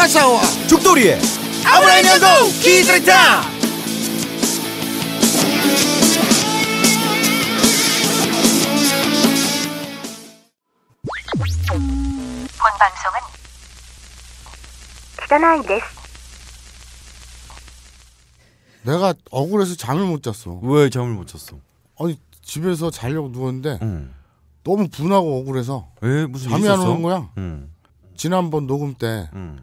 와사와 죽돌이의 아브라인 연구 기술이다 본 방송은 그다나이 데스 내가 억울해서 잠을 못 잤어 왜 잠을 못 잤어? 아니 집에서 자려고 누웠는데 응. 너무 분하고 억울해서 왜 무슨 잠이 안 오는 거야. 응. 지난번 녹음 때 응.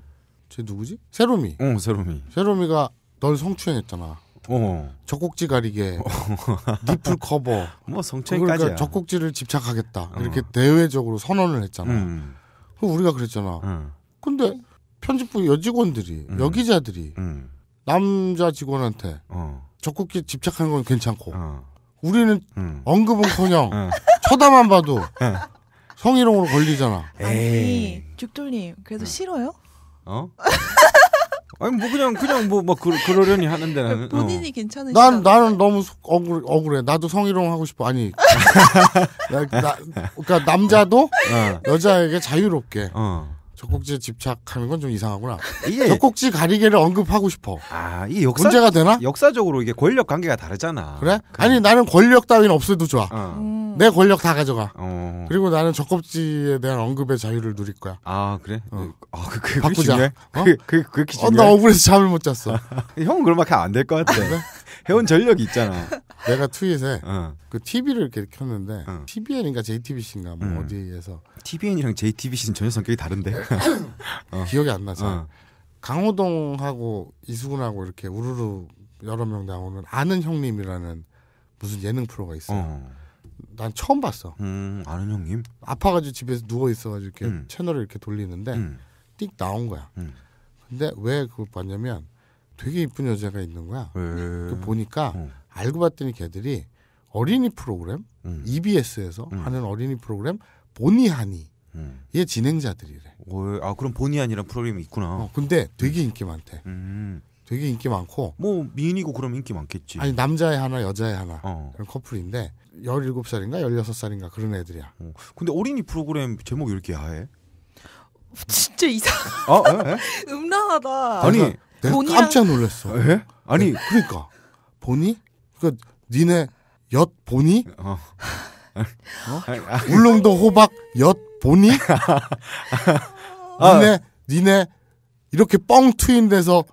쟤 누구지? 세롬이. 응, 어, 세롬이. 세롬이가 널 성추행했잖아. 어. 젖꼭지 가리개, 어. 니플 커버, 뭐성추행까지 그러니까 젖꼭지를 집착하겠다 어. 이렇게 대외적으로 선언을 했잖아. 음. 우리가 그랬잖아. 음. 근데 편집부 여직원들이 음. 여기자들이 음. 남자 직원한테 젖꼭지 집착하는 건 괜찮고 어. 우리는 언급은커녕 음. 쳐다만 봐도 성희롱으로 걸리잖아. 에이. 아니 죽돌님 그래도 음. 싫어요? 어? 아니 뭐 그냥 그냥 뭐뭐 그러, 려니 하는데 나는 어. 본인이 어. 괜찮으시 난 나는 너무 억울 억울해 나도 성희롱 하고 싶어 아니 나, 나, 그러니까 남자도 어. 여자에게 자유롭게 어. 젖꼭지에 집착하는 건 좀 이상하구나 이게 젖꼭지 가리개를 언급하고 싶어 아이 역사 문제가 되나 역사적으로 이게 권력 관계가 다르잖아 그래, 그래. 그러니까. 아니 나는 권력 따위는 없어도 좋아 어. 음. 내 권력 다 가져가. 어. 그리고 나는 젖꼭지에 대한 언급의 자유를 누릴 거야. 아 그래? 어. 아, 그, 그, 바꾸자. 어? 그, 그, 그, 그렇게 중요해? 어, 나 억울해서 잠을 못 잤어. 형은 그럼밖에 안될 것 같아. 그래? 해온 전력이 있잖아. 내가 트윗에 어. 그 TV를 이렇게 켰는데 어. TBN인가 JTBC인가 뭐 음. 어디에서 TBN이랑 JTBC는 전혀 성격이 다른데 어. 기억이 안 나서 어. 강호동하고 이수근하고 이렇게 우르르 여러 명 나오는 아는 형님이라는 무슨 예능 프로가 있어요. 어. 난 처음 봤어. 음, 아는 형님? 아파가지고 집에서 누워있어가지고 이렇게 음. 채널을 이렇게 돌리는데, 음. 띡 나온 거야. 음. 근데 왜 그걸 봤냐면, 되게 이쁜 여자가 있는 거야. 그 보니까, 어. 알고 봤더니 걔들이 어린이 프로그램, 음. EBS에서 음. 하는 어린이 프로그램, 보니하니. 음. 진행자들이래. 오, 어, 아 그럼 보니하니란 프로그램이 있구나. 어, 근데 되게 인기 많대. 음. 되게 인기 많고. 뭐 미인이고 그럼 인기 많겠지. 아니 남자에 하나 여자에 하나 어. 그런 커플인데 1 7 살인가 1 6 살인가 그런 애들이야. 어. 근데 어린이 프로그램 제목이 이렇게 야해? 진짜 이상. 어? 에? 에? 음란하다. 아니, 내가 본이랑... 깜짝 놀랐어. 에? 예? 아니, 네. 그러니까 보니? 그러니까 니네 엿 보니? 어. 어? 아, 아. 울릉도 호박 엿 보니? 아. 니네 니네 이렇게 뻥 트인 데서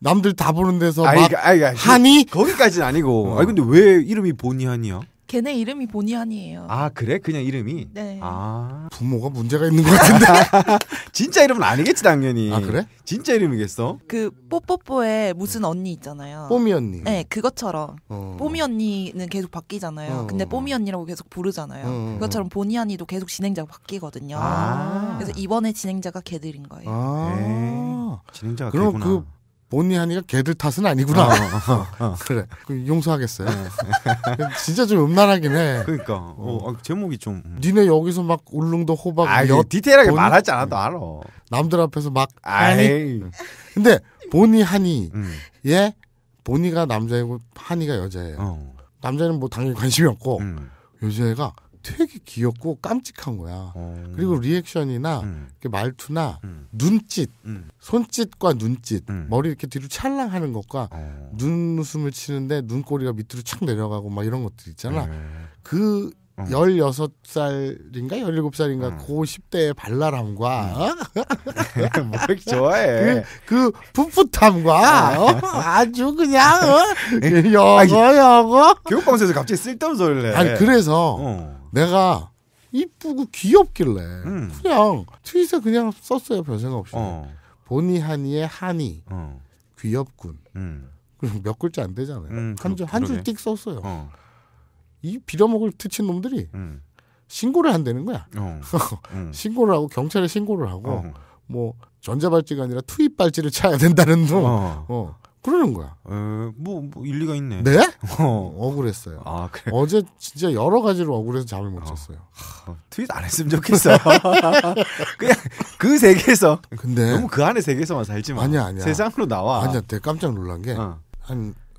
남들 다 보는 데서 막 아이, 아이, 아이, 하니? 거기까지는 아니고. 어. 아니 근데 왜 이름이 보니 하니야? 걔네 이름이 본의 아니에요. 아 그래? 그냥 이름이? 네. 아 부모가 문제가 있는 것 같은데. 진짜 이름은 아니겠지 당연히. 아 그래? 진짜 이름이겠어? 그 뽀뽀뽀에 무슨 언니 있잖아요. 뽀미 언니. 네 그것처럼 어. 뽀미 언니는 계속 바뀌잖아요. 어. 근데 뽀미 언니라고 계속 부르잖아요. 어. 그것처럼 본의 아니도 계속 진행자가 바뀌거든요. 아. 그래서 이번에 진행자가 걔들인 거예요. 아. 네. 진행자가 그럼 그 언니 하니가 개들 탓은 아니구나. 어, 어, 어. 그래. 그 용서하겠어요. 네. 진짜 좀 음란하긴 해. 그러니까 어, 어. 아, 제목이 좀. 음. 니네 여기서 막 울릉도 호박. 아, 엿, 디테일하게 본... 말하지 않아도 알아. 남들 앞에서 막. 아니. 근데 보니 하니 음. 예 보니가 남자이고 하니가 여자예요. 어. 남자는 뭐 당연히 관심이 없고 음. 여자애가 되게 귀엽고 깜찍한 거야. 오. 어. 그리고 리액션이나 음. 말투나 음. 눈짓, 음. 손짓과 눈짓, 음. 머리 이렇게 뒤로 찰랑하는 것과 오. 어. 눈웃음을 치는데 눈꼬리가 밑으로 착 내려가고 막 이런 것들 있잖아. 네. 그 어. 열여섯 살인가 1 7 살인가 고1 0대의 발랄함과 음. 뭐 이렇게 좋아해 그, 그 풋풋함과 어? 아주 그냥 어? 여거 여거 교육방송에서 갑자기 쓸데없는 소리를 해 아니 그래서 어. 내가 이쁘고 귀엽길래 음. 그냥 트윗에 그냥 썼어요 별 생각 없이 어. 보니 하니의 하니 어. 귀엽군 음. 그럼 몇 글자 안 되잖아요 음, 한줄한줄 띡 썼어요 어. 이 빌어먹을 트친 놈들이 음. 신고를 한다는 거야 어. 음. 신고를 하고 경찰에 신고를 하고 어. 뭐 전자발찌가 아니라 투입발찌를 차야 된다는 놈 어. 어. 그러는 거야. 에, 뭐, 뭐 일리가 있네. 네? 어. 억울했어요. 아, 그래. 어제 진짜 여러 가지로 억울해서 잠을 못 어. 잤어요. 트윗 안 했으면 좋겠어. 그냥 그 세계에서. 근데 너무 그 안에 세계에서만 살지 마. 아니야, 아니야. 세상으로 나와. 아니야, 내 깜짝 놀란 게한 어.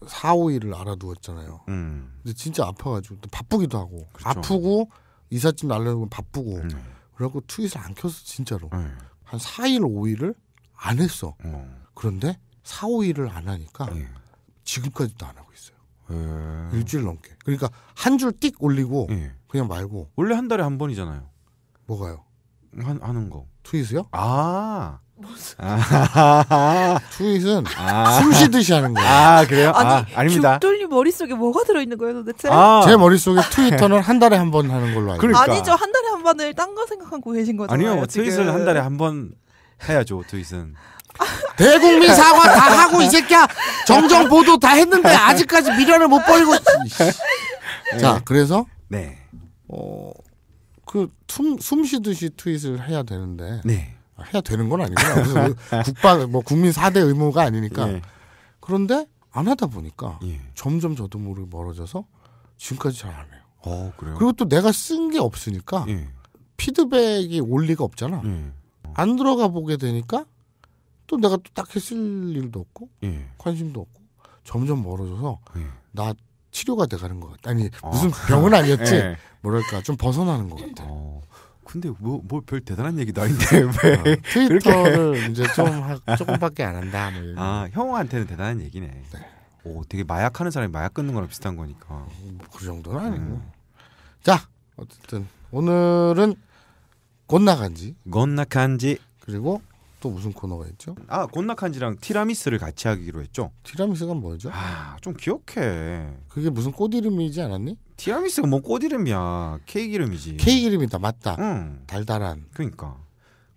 4, 5일을 알아두었잖아요. 음. 근데 진짜 아파가지고 또 바쁘기도 하고 그렇죠. 아프고 이삿짐 날려면 바쁘고 음. 그래갖고 트윗을 안 켰어 진짜로 음. 한 4일, 5일을 안 했어. 어. 그런데 4, 5일을 안 하니까 예. 지금까지도 안 하고 있어요. 예. 일주일 넘게. 그러니까 한 줄 띡 올리고 예. 그냥 말고. 원래 한 달에 한 번이잖아요. 뭐가요? 한, 하는 거. 트윗이요? 아. 트윗은 아. 아, 숨 쉬듯이 하는 거예요. 아 그래요? 아, 아니, 아, 닙니다 돌님 머릿속에 뭐가 들어있는 거예요 도대체? 아. 제 머릿속에 트위터는 한 달에 한 번 하는 걸로 알고 그러니까. 아니죠 한 달에 한 번을 딴 거 생각하고 계신 거잖아요 아니요 트윗을 뭐 지한 달에 한 번 해야죠 트윗은 대국민 네. 사과 다 하고 이 새끼야 정정 보도 다 했는데 아직까지 미련을 못 버리고 네. 자 그래서 네. 어그숨 쉬듯이 트윗을 해야 되는데 네. 해야 되는 건 아니구나 그 국방 뭐 국민 4대 의무가 아니니까 예. 그런데 안 하다 보니까 예. 점점 저도 모르게 멀어져서 지금까지 잘 안 해요. 어 그래요. 그리고 또 내가 쓴 게 없으니까 예. 피드백이 올 리가 없잖아. 예. 안 들어가 보게 되니까 또 내가 또 딱 했을 일도 없고 예. 관심도 없고 점점 멀어져서 예. 나 치료가 돼가는 것 같아. 아니 어. 무슨 병은 아니었지. 예. 뭐랄까 좀 벗어나는 것 같아. 어. 근데 뭐 뭐 별 대단한 얘기도 아닌데 왜 어, 트위터를 그 이제 좀 하, 조금밖에 안 한다. 뭐 이런. 아 형한테는 대단한 얘기네. 네. 오 되게 마약하는 사람이 마약 끊는 거랑 비슷한 거니까. 어, 뭐 그 정도는 아니고. 음. 자 어쨌든 오늘은 건나간지 건나간지 그리고 또 무슨 코너가 있죠? 아 곤나칸지랑 티라미스를 같이 하기로 했죠. 티라미스가 뭐죠? 아좀 기억해. 그게 무슨 꽃 이름이지 않았니? 티라미스가 뭐 꽃 이름이야. 케이크 이름이지. 케이크 이름이다 맞다. 응. 달달한. 그러니까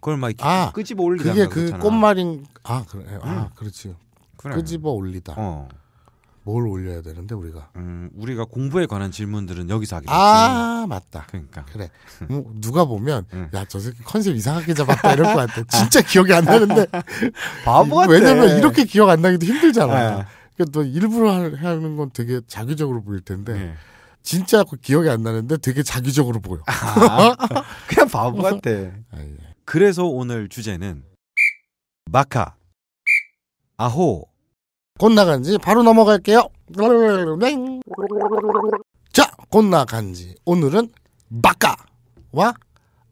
그걸 막 이렇게 아, 끄집어 올리다. 그게 그 꽃말인. 아 그래. 아 응. 그렇지. 그래. 끄집어 올리다. 어. 뭘 올려야 되는데 우리가 음, 우리가 공부에 관한 질문들은 여기서 하기로 아했 맞다 그러니까 그래 뭐 누가 보면 응. 야저 새끼 컨셉 이상하게 잡았다 이럴 것 같아 진짜 기억이 안 나는데 바보 같아 왜냐면 이렇게 기억 안 나기도 힘들잖아 아. 그러니까 너 일부러 하는 건 되게 자기적으로 보일 텐데 네. 진짜 그 기억이 안 나는데 되게 자기적으로 보여 아. 그냥 바보 같아 아, 예. 그래서 오늘 주제는 마카 아호 곤나간지 바로 넘어갈게요. 네. 자, 곤나간지 오늘은 마카와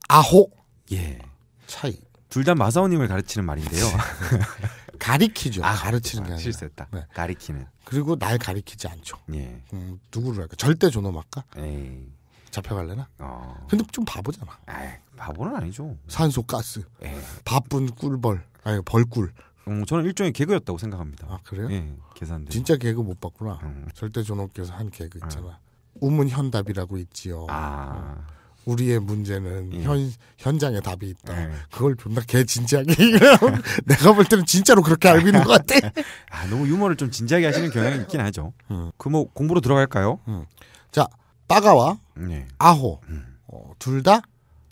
아호 예 차이. 둘 다 마사오님을 가르치는 말인데요. 가리키죠. 아, 가르치는 게 아, 아니라. 실수했다. 네. 가리키는. 그리고 날 가리키지 않죠. 예. 음, 누구를 할까? 절대 존엄 할까? 에이. 잡혀갈래나? 어. 근데 좀 바보잖아. 에이, 바보는 아니죠. 산소 가스. 에이. 예. 바쁜 꿀벌. 아니 벌꿀. 음, 저는 일종의 개그였다고 생각합니다. 아 그래요? 예, 계산돼. 진짜 개그 못 봤구나. 음. 절대 존엄께서 한 개그 음. 있잖아. 우문 현답이라고 있지요. 아. 어. 우리의 문제는 예. 현 현장에 답이 있다. 예. 그걸 존나 개 진지하게 내가 볼 때는 진짜로 그렇게 알고 있는 것 같아. 아 너무 유머를 좀 진지하게 하시는 경향이 있긴 하죠. 음. 그뭐 공부로 들어갈까요? 음. 자 빠가와 예. 아호 음. 어, 둘다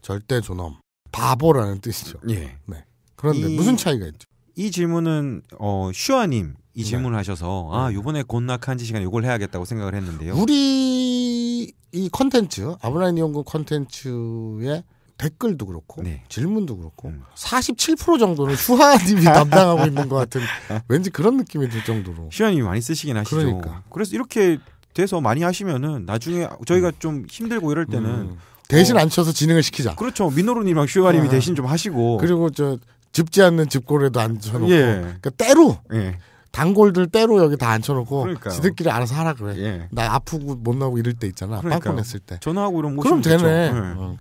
절대 존엄 바보라는 뜻이죠. 예. 네. 그런데 이... 무슨 차이가 있죠? 이 질문은 어 슈아님 이 네. 질문을 하셔서 아 네. 요번에 곤낙한지 시간에 이걸 해야겠다고 생각을 했는데요. 우리 이 컨텐츠 아브라인 연구 컨텐츠의 댓글도 그렇고 네. 질문도 그렇고 음. 47% 정도는 슈아님이 담당하고 있는 것 같은 왠지 그런 느낌이 들 정도로 슈아님이 많이 쓰시긴 하시죠. 그러니까. 그래서 이렇게 돼서 많이 하시면은 나중에 저희가 음. 좀 힘들고 이럴 때는 음. 대신 어. 뭐 앉혀서 진행을 시키자. 그렇죠. 민호루님이랑 슈아님이 아. 대신 좀 하시고 그리고 저 짚지 않는 집골에도 앉혀놓고 예. 그러니까 때로 예. 단골들 때로 여기 다 앉혀놓고 지들끼리 알아서 하라 그래. 예. 나 아프고 못 나오고 이럴 때 있잖아. 빵꾸 냈을 때. 전화하고 이런 거. 그럼 되네. 예. 어.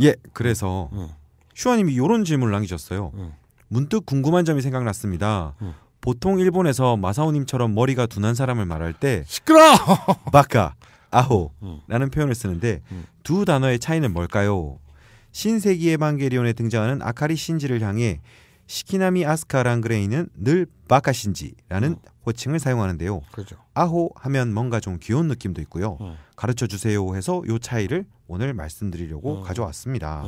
예, 그래서 어. 슈아님이 이런 질문을 남기셨어요. 어. 문득 궁금한 점이 생각났습니다. 보통 일본에서 마사오님처럼 머리가 둔한 사람을 말할 때 시끄러 바카 아호라는 표현을 쓰는데 두 단어의 차이는 뭘까요? 신세기 에반게리온에 등장하는 아카리 신지를 향해 시키나미 아스카 랑그레이는 늘 바카신지라는 어. 호칭을 사용하는데요. 그죠. 아호 하면 뭔가 좀 귀여운 느낌도 있고요. 어. 가르쳐 주세요 해서 요 차이를 오늘 말씀드리려고 어. 가져왔습니다.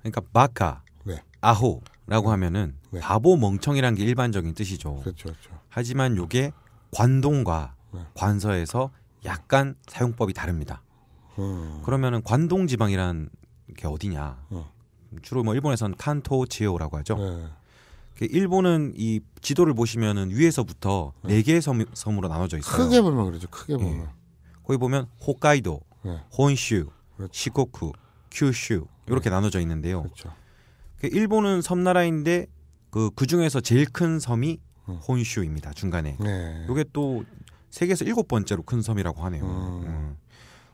그러니까 바카, 네. 아호라고 하면은 네. 바보 멍청이란 게 일반적인 뜻이죠. 그렇죠, 그렇죠. 하지만 요게 관동과 네. 관서에서 약간 사용법이 다릅니다. 음. 그러면은 관동 지방이란 게 어디냐. 어. 주로 뭐 일본에서는 칸토 지오라고 하죠. 네. 그 일본은 이 지도를 보시면은 위에서부터 네, 네 개의 섬, 으로 나눠져 있어요. 크게 보면 그러죠. 크게 예. 보면. 예. 거기 보면 홋카이도, 네. 혼슈, 그렇죠. 시코쿠, 큐슈 이렇게 네. 나눠져 있는데요. 그렇죠. 그 일본은 섬나라인데 그, 그 중에서 제일 큰 섬이 혼슈입니다. 어. 중간에. 네. 이게 또 세계에서 일곱 번째로 큰 섬이라고 하네요. 음. 음.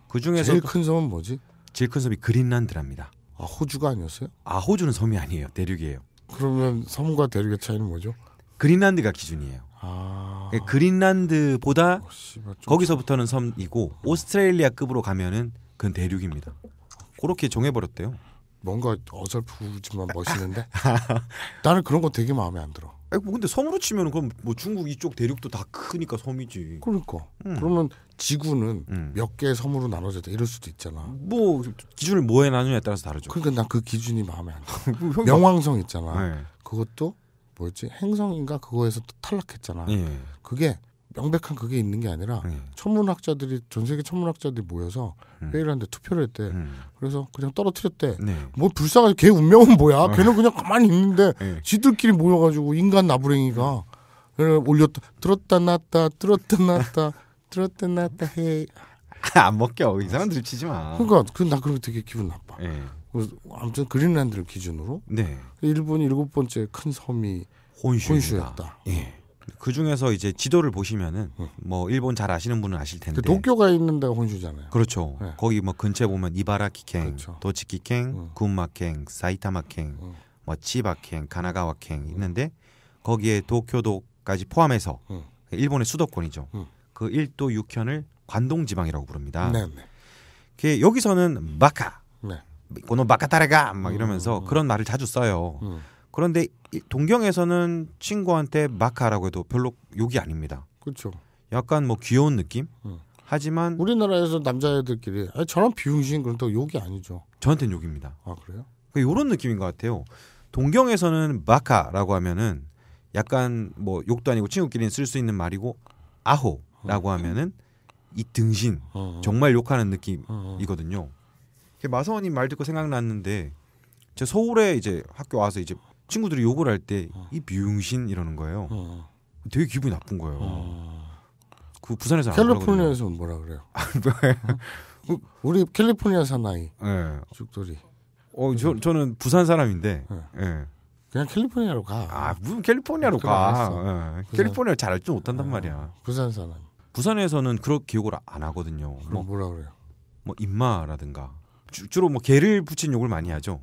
그 중에서 제일 큰 섬은 뭐지? 제일 큰 섬이 그린란드랍니다. 아 호주가 아니었어요? 아 호주는 섬이 아니에요. 대륙이에요. 그러면 섬과 대륙의 차이는 뭐죠? 그린란드가 기준이에요. 아... 예, 그린란드보다 어, 씨발, 좀... 거기서부터는 섬이고 오스트레일리아급으로 가면은 그건 대륙입니다. 그렇게 정해버렸대요. 뭔가 어설프지만 멋있는데 나는 그런 거 되게 마음에 안 들어. 아니, 뭐 근데 섬으로 치면 그럼 뭐 중국 이쪽 대륙도 다 크니까 섬이지. 그러니까. 음. 그러면 지구는 음. 몇 개의 섬으로 나눠져있다 이럴 수도 있잖아. 뭐 기준을 뭐에 나누냐에 따라서 다르죠. 그러니까 난 그 기준이 마음에 안 들어. 그 명왕성 있잖아. 네. 그것도 뭐였지? 행성인가 그거에서 탈락했잖아. 네. 그게 명백한 그게 있는 게 아니라 음. 천문학자들이 전 세계 천문학자들이 모여서 음. 회의를 하는데 투표를 했대. 음. 그래서 그냥 떨어뜨렸대. 네. 뭐 불쌍하지 걔 운명은 뭐야? 어. 걔는 그냥 가만히 있는데 네. 지들끼리 모여가지고 인간 나부랭이가 음. 올렸다 들었다 놨다 들었다 놨다 들었다 놨다 해. 안 먹겨 이 사람들 립 치지 마. 그러니까 그나 그런 게 되게 기분 나빠. 네. 아무튼 그린란드를 기준으로 네. 일본이 일곱 번째 큰 섬이 혼슈 혼슈였다. 예. 그 중에서 이제 지도를 보시면은 뭐 일본 잘 아시는 분은 아실 텐데 도쿄가 있는 데 혼슈잖아요. 그렇죠. 네. 거기 뭐 근처에 보면 이바라키행, 그렇죠. 도치키행, 어. 군마행, 사이타마행, 어. 뭐 치바행, 가나가와행 있는데 거기에 도쿄도까지 포함해서 어. 일본의 수도권이죠. 그 1도 6현을 관동 지방이라고 부릅니다. 네, 네. 그 여기서는 마카, 네. 고노 마카타레가 막 음, 이러면서 음. 그런 말을 자주 써요. 음. 그런데 동경에서는 친구한테 마카라고 해도 별로 욕이 아닙니다. 그렇죠. 약간 뭐 귀여운 느낌? 응. 어. 하지만 우리나라에서 남자애들끼리 아, 저런 비용신 그런 또 욕이 아니죠. 저한테는 욕입니다. 아 그래요? 그 요런 느낌인 것 같아요. 동경에서는 마카라고 하면은 약간 뭐 욕도 아니고 친구끼리는 쓸 수 있는 말이고 아호라고 어. 하면은 이 등신 어, 정말 욕하는 느낌이거든요. 마성원님말 듣고 생각났는데 제 서울에 이제 학교 와서 이제 친구들이 욕을 할 때이 어. 미용신 이러는 거예요. 어, 어. 되게 기분이 나쁜 거예요. 어. 그 부산에서 캘리포니아에서 뭐라 그래요? 어? 우리 캘리포니아 사나이. 네. 예. 죽돌이. 어, 저 저는 부산 사람인데. 네. 네. 그냥 캘리포니아로 가. 아, 무슨 캘리포니아로 가. 네. 캘리포니아 잘 알지 못한단 아, 말이야. 부산 사람. 부산에서는 그렇게 기억을 안 하거든요. 뭐 뭐라 그래요? 뭐 임마라든가 주, 로뭐 개를 붙인 욕을 많이 하죠.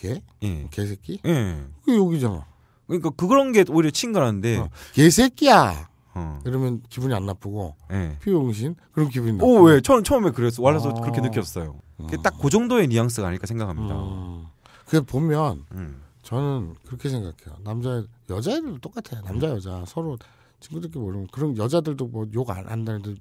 개? 예. 뭐 개새끼? 예. 그게 여기잖아. 그러니까 그런 게 오히려 친근한데 어. 개새끼야. 어. 이러면 기분이 안 나쁘고 예. 피용신 그런 기분이 나. 오, 왜? 예. 처음 처음에 그랬어. 와라서 아. 그렇게 느꼈어요. 음. 어. 딱그 정도의 뉘앙스가 아닐까 생각합니다. 음. 그 보면 음. 저는 그렇게 생각해요. 남자 여자애들도 똑같아요. 남자 여자 서로 친구들끼리 모르면 그런 여자들도 뭐 욕 안 한다는데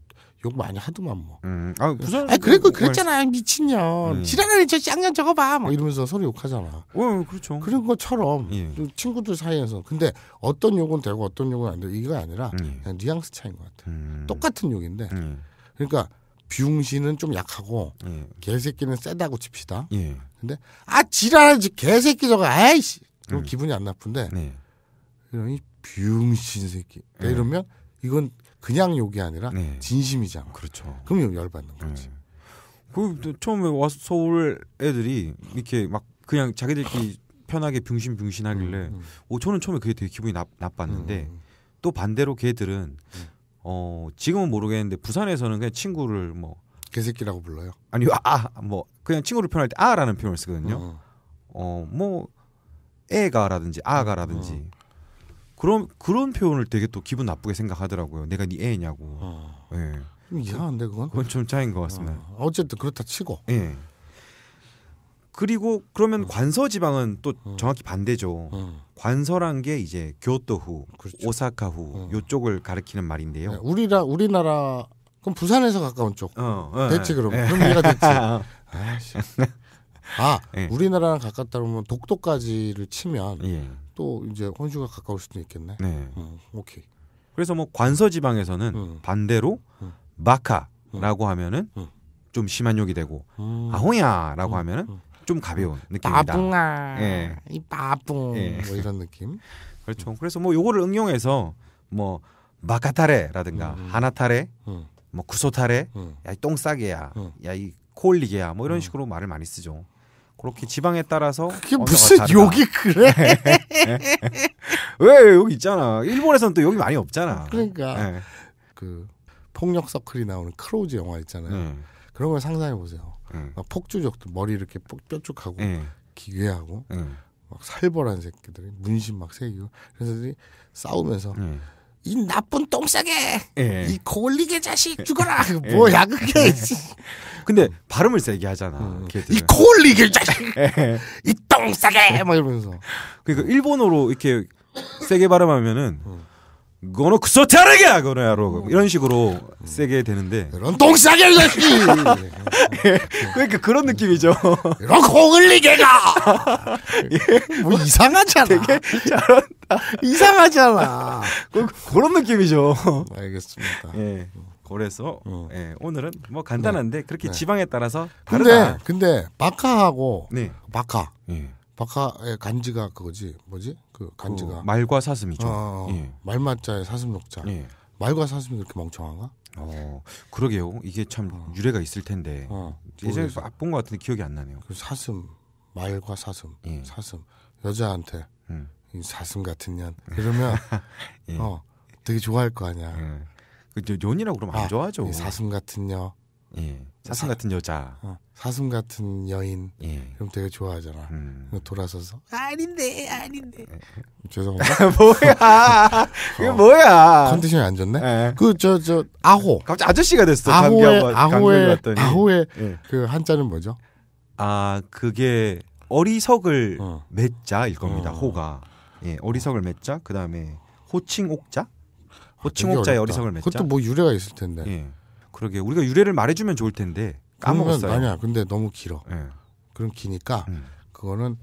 욕 많이 하더만 뭐. 음. 아 부산. 아 그랬고 그, 그랬잖아 뭐 미친년. 음. 지랄하는 저쌍년 저거 봐. 막 음. 이러면서 서로 욕하잖아. 어 그렇죠. 그런 것처럼 예. 친구들 사이에서 근데 어떤 욕은 되고 어떤 욕은 안 되고 이거 아니라 음. 그냥 뉘앙스 차인 것 같아. 음. 똑같은 욕인데 음. 그러니까 비웅신은 좀 약하고 예. 개새끼는 세다고 칩시다. 예. 근데 아 지랄하지 개새끼 저거 아이씨. 그 기분이 안 나쁜데. 네. 이 병신 새끼 그러니까 네. 이러면 이건 그냥 욕이 아니라 네. 진심이잖아. 그렇죠. 그럼 열받는 네. 거지. 네. 그 처음에 와서 서울 애들이 이렇게 막 그냥 자기들끼리 편하게 빙신빙신 하길래 음, 음. 오, 저는 처음에 그게 되게 기분이 나, 나빴는데 음, 음. 또 반대로 걔들은 음. 어, 지금은 모르겠는데 부산에서는 그냥 친구를 뭐 개새끼라고 불러요. 아니 아, 아, 뭐 그냥 친구를 표현할 때 아라는 표현을 쓰거든요. 어, 어 뭐 애가라든지 아가라든지 어. 그런 그런 표현을 되게 또 기분 나쁘게 생각하더라고요. 내가 네 애냐고. 어. 예. 이상한데 그건? 그건 좀 짜인 것 어. 같습니다. 어. 쨌든 그렇다 치고. 예. 그리고 그러면 어. 관서 지방은 또 어. 정확히 반대죠. 어. 관서란 게 이제 교토후, 그렇죠. 오사카후 어. 요쪽을 가리키는 말인데요. 네, 우리라 우리나라 그럼 부산에서 가까운 쪽. 대치 그럼. 예. 그럼 이가대지아 아, 예. 우리나라랑 가깝다 그러면 독도까지를 치면 예. 또 이제 혼슈가 가까울 수도 있겠네. 네. 음, 오케이. 그래서 뭐 관서 지방에서는 음. 반대로 음. 마카라고 음. 하면은 음. 좀 심한 욕이 되고 음. 아홍야라고 하면은 좀 가벼운 느낌이다. 바붕아. 예. 이 바붕. 예. 뭐 이런 느낌. 그렇죠. 그래서 뭐 요거를 응용해서 뭐 마카타레라든가 하나타레, 뭐 구소타레, 야이 똥싸개야, 야 이 코올리게야 뭐 이런 식으로 말을 많이 쓰죠. 그렇게 지방에 따라서 그게 무슨 다르다. 욕이 그래? 왜 여기 있잖아. 일본에서는 또 욕이 많이 없잖아. 그러니까 네. 그 폭력 서클이 나오는 크로우즈 영화 있잖아요. 음. 그런 걸 상상해 보세요. 음. 네. 폭주족도 머리 이렇게 뾰족하고 음. 기괴하고 막 살벌한 새끼들이 문신 막 새기고 그래서 싸우면서 음. 이 나쁜 똥싸개 예. 이 골리개 자식 예. 죽어라 예. 그 뭐야 그게 예. 근데 발음을 세게 하잖아 음. 이 골리개 자식 예. 이 똥싸개 막 이러면서 그러니까 일본어로 이렇게 세게 발음하면은 음. 그거는 그소 차르게 그거 야로 이런 식으로 세게 되는데 그런 똥싸게 새끼 그러니까 예. 그런 느낌이죠 이런 콩흘리개가 예. 뭐 이상하잖아 되게 잘한다 이상하잖아 그 그런 느낌이죠 알겠습니다 예 그래서 어. 예, 오늘은 뭐 간단한데 네. 그렇게 네. 지방에 따라서 다르다 근데 근데 바카하고 네. 바카 예. 바카의 간지가 그거지 뭐지 그 간지가 그 말과 사슴이죠. 어, 어. 예. 말맞자에 사슴 녹자. 예. 말과 사슴이 그렇게 멍청한가? 어, 그러게요. 이게 참 어. 유래가 있을 텐데 어, 예전에 본것 같은데 기억이 안 나네요. 그 사슴, 말과 사슴, 예. 사슴 여자한테 음. 이 사슴 같은 년그러면 예. 어 되게 좋아할 거 아니야. 예. 그 연이라고 그러면 안 아, 좋아하죠. 사슴 같은 년 예. 사슴 같은 여자. 어, 사슴 같은 여인. 예. 그럼 되게 좋아하잖아. 음. 돌아서서 아닌데 아닌데. 예. 음, 죄송합니다. 뭐야? 이게 어, 뭐야? 컨디션이 안 좋네. 예. 그저 저 아호. 갑자기 아저씨가 됐어. 아호의 아호의 아호의 예. 그 한자는 뭐죠? 아 그게 어리석을 어. 맺자일 겁니다. 어. 호가 예, 어리석을 맺자. 그 다음에 호칭옥자. 아, 호칭옥자의 어리석을 맺자. 그것도 뭐 유래가 있을 텐데. 예. 그러게 우리가 유래를 말해주면 좋을 텐데 까먹었어요. 아니야, 근데 너무 길어. 네. 예. 그럼 기니까 음. 그거는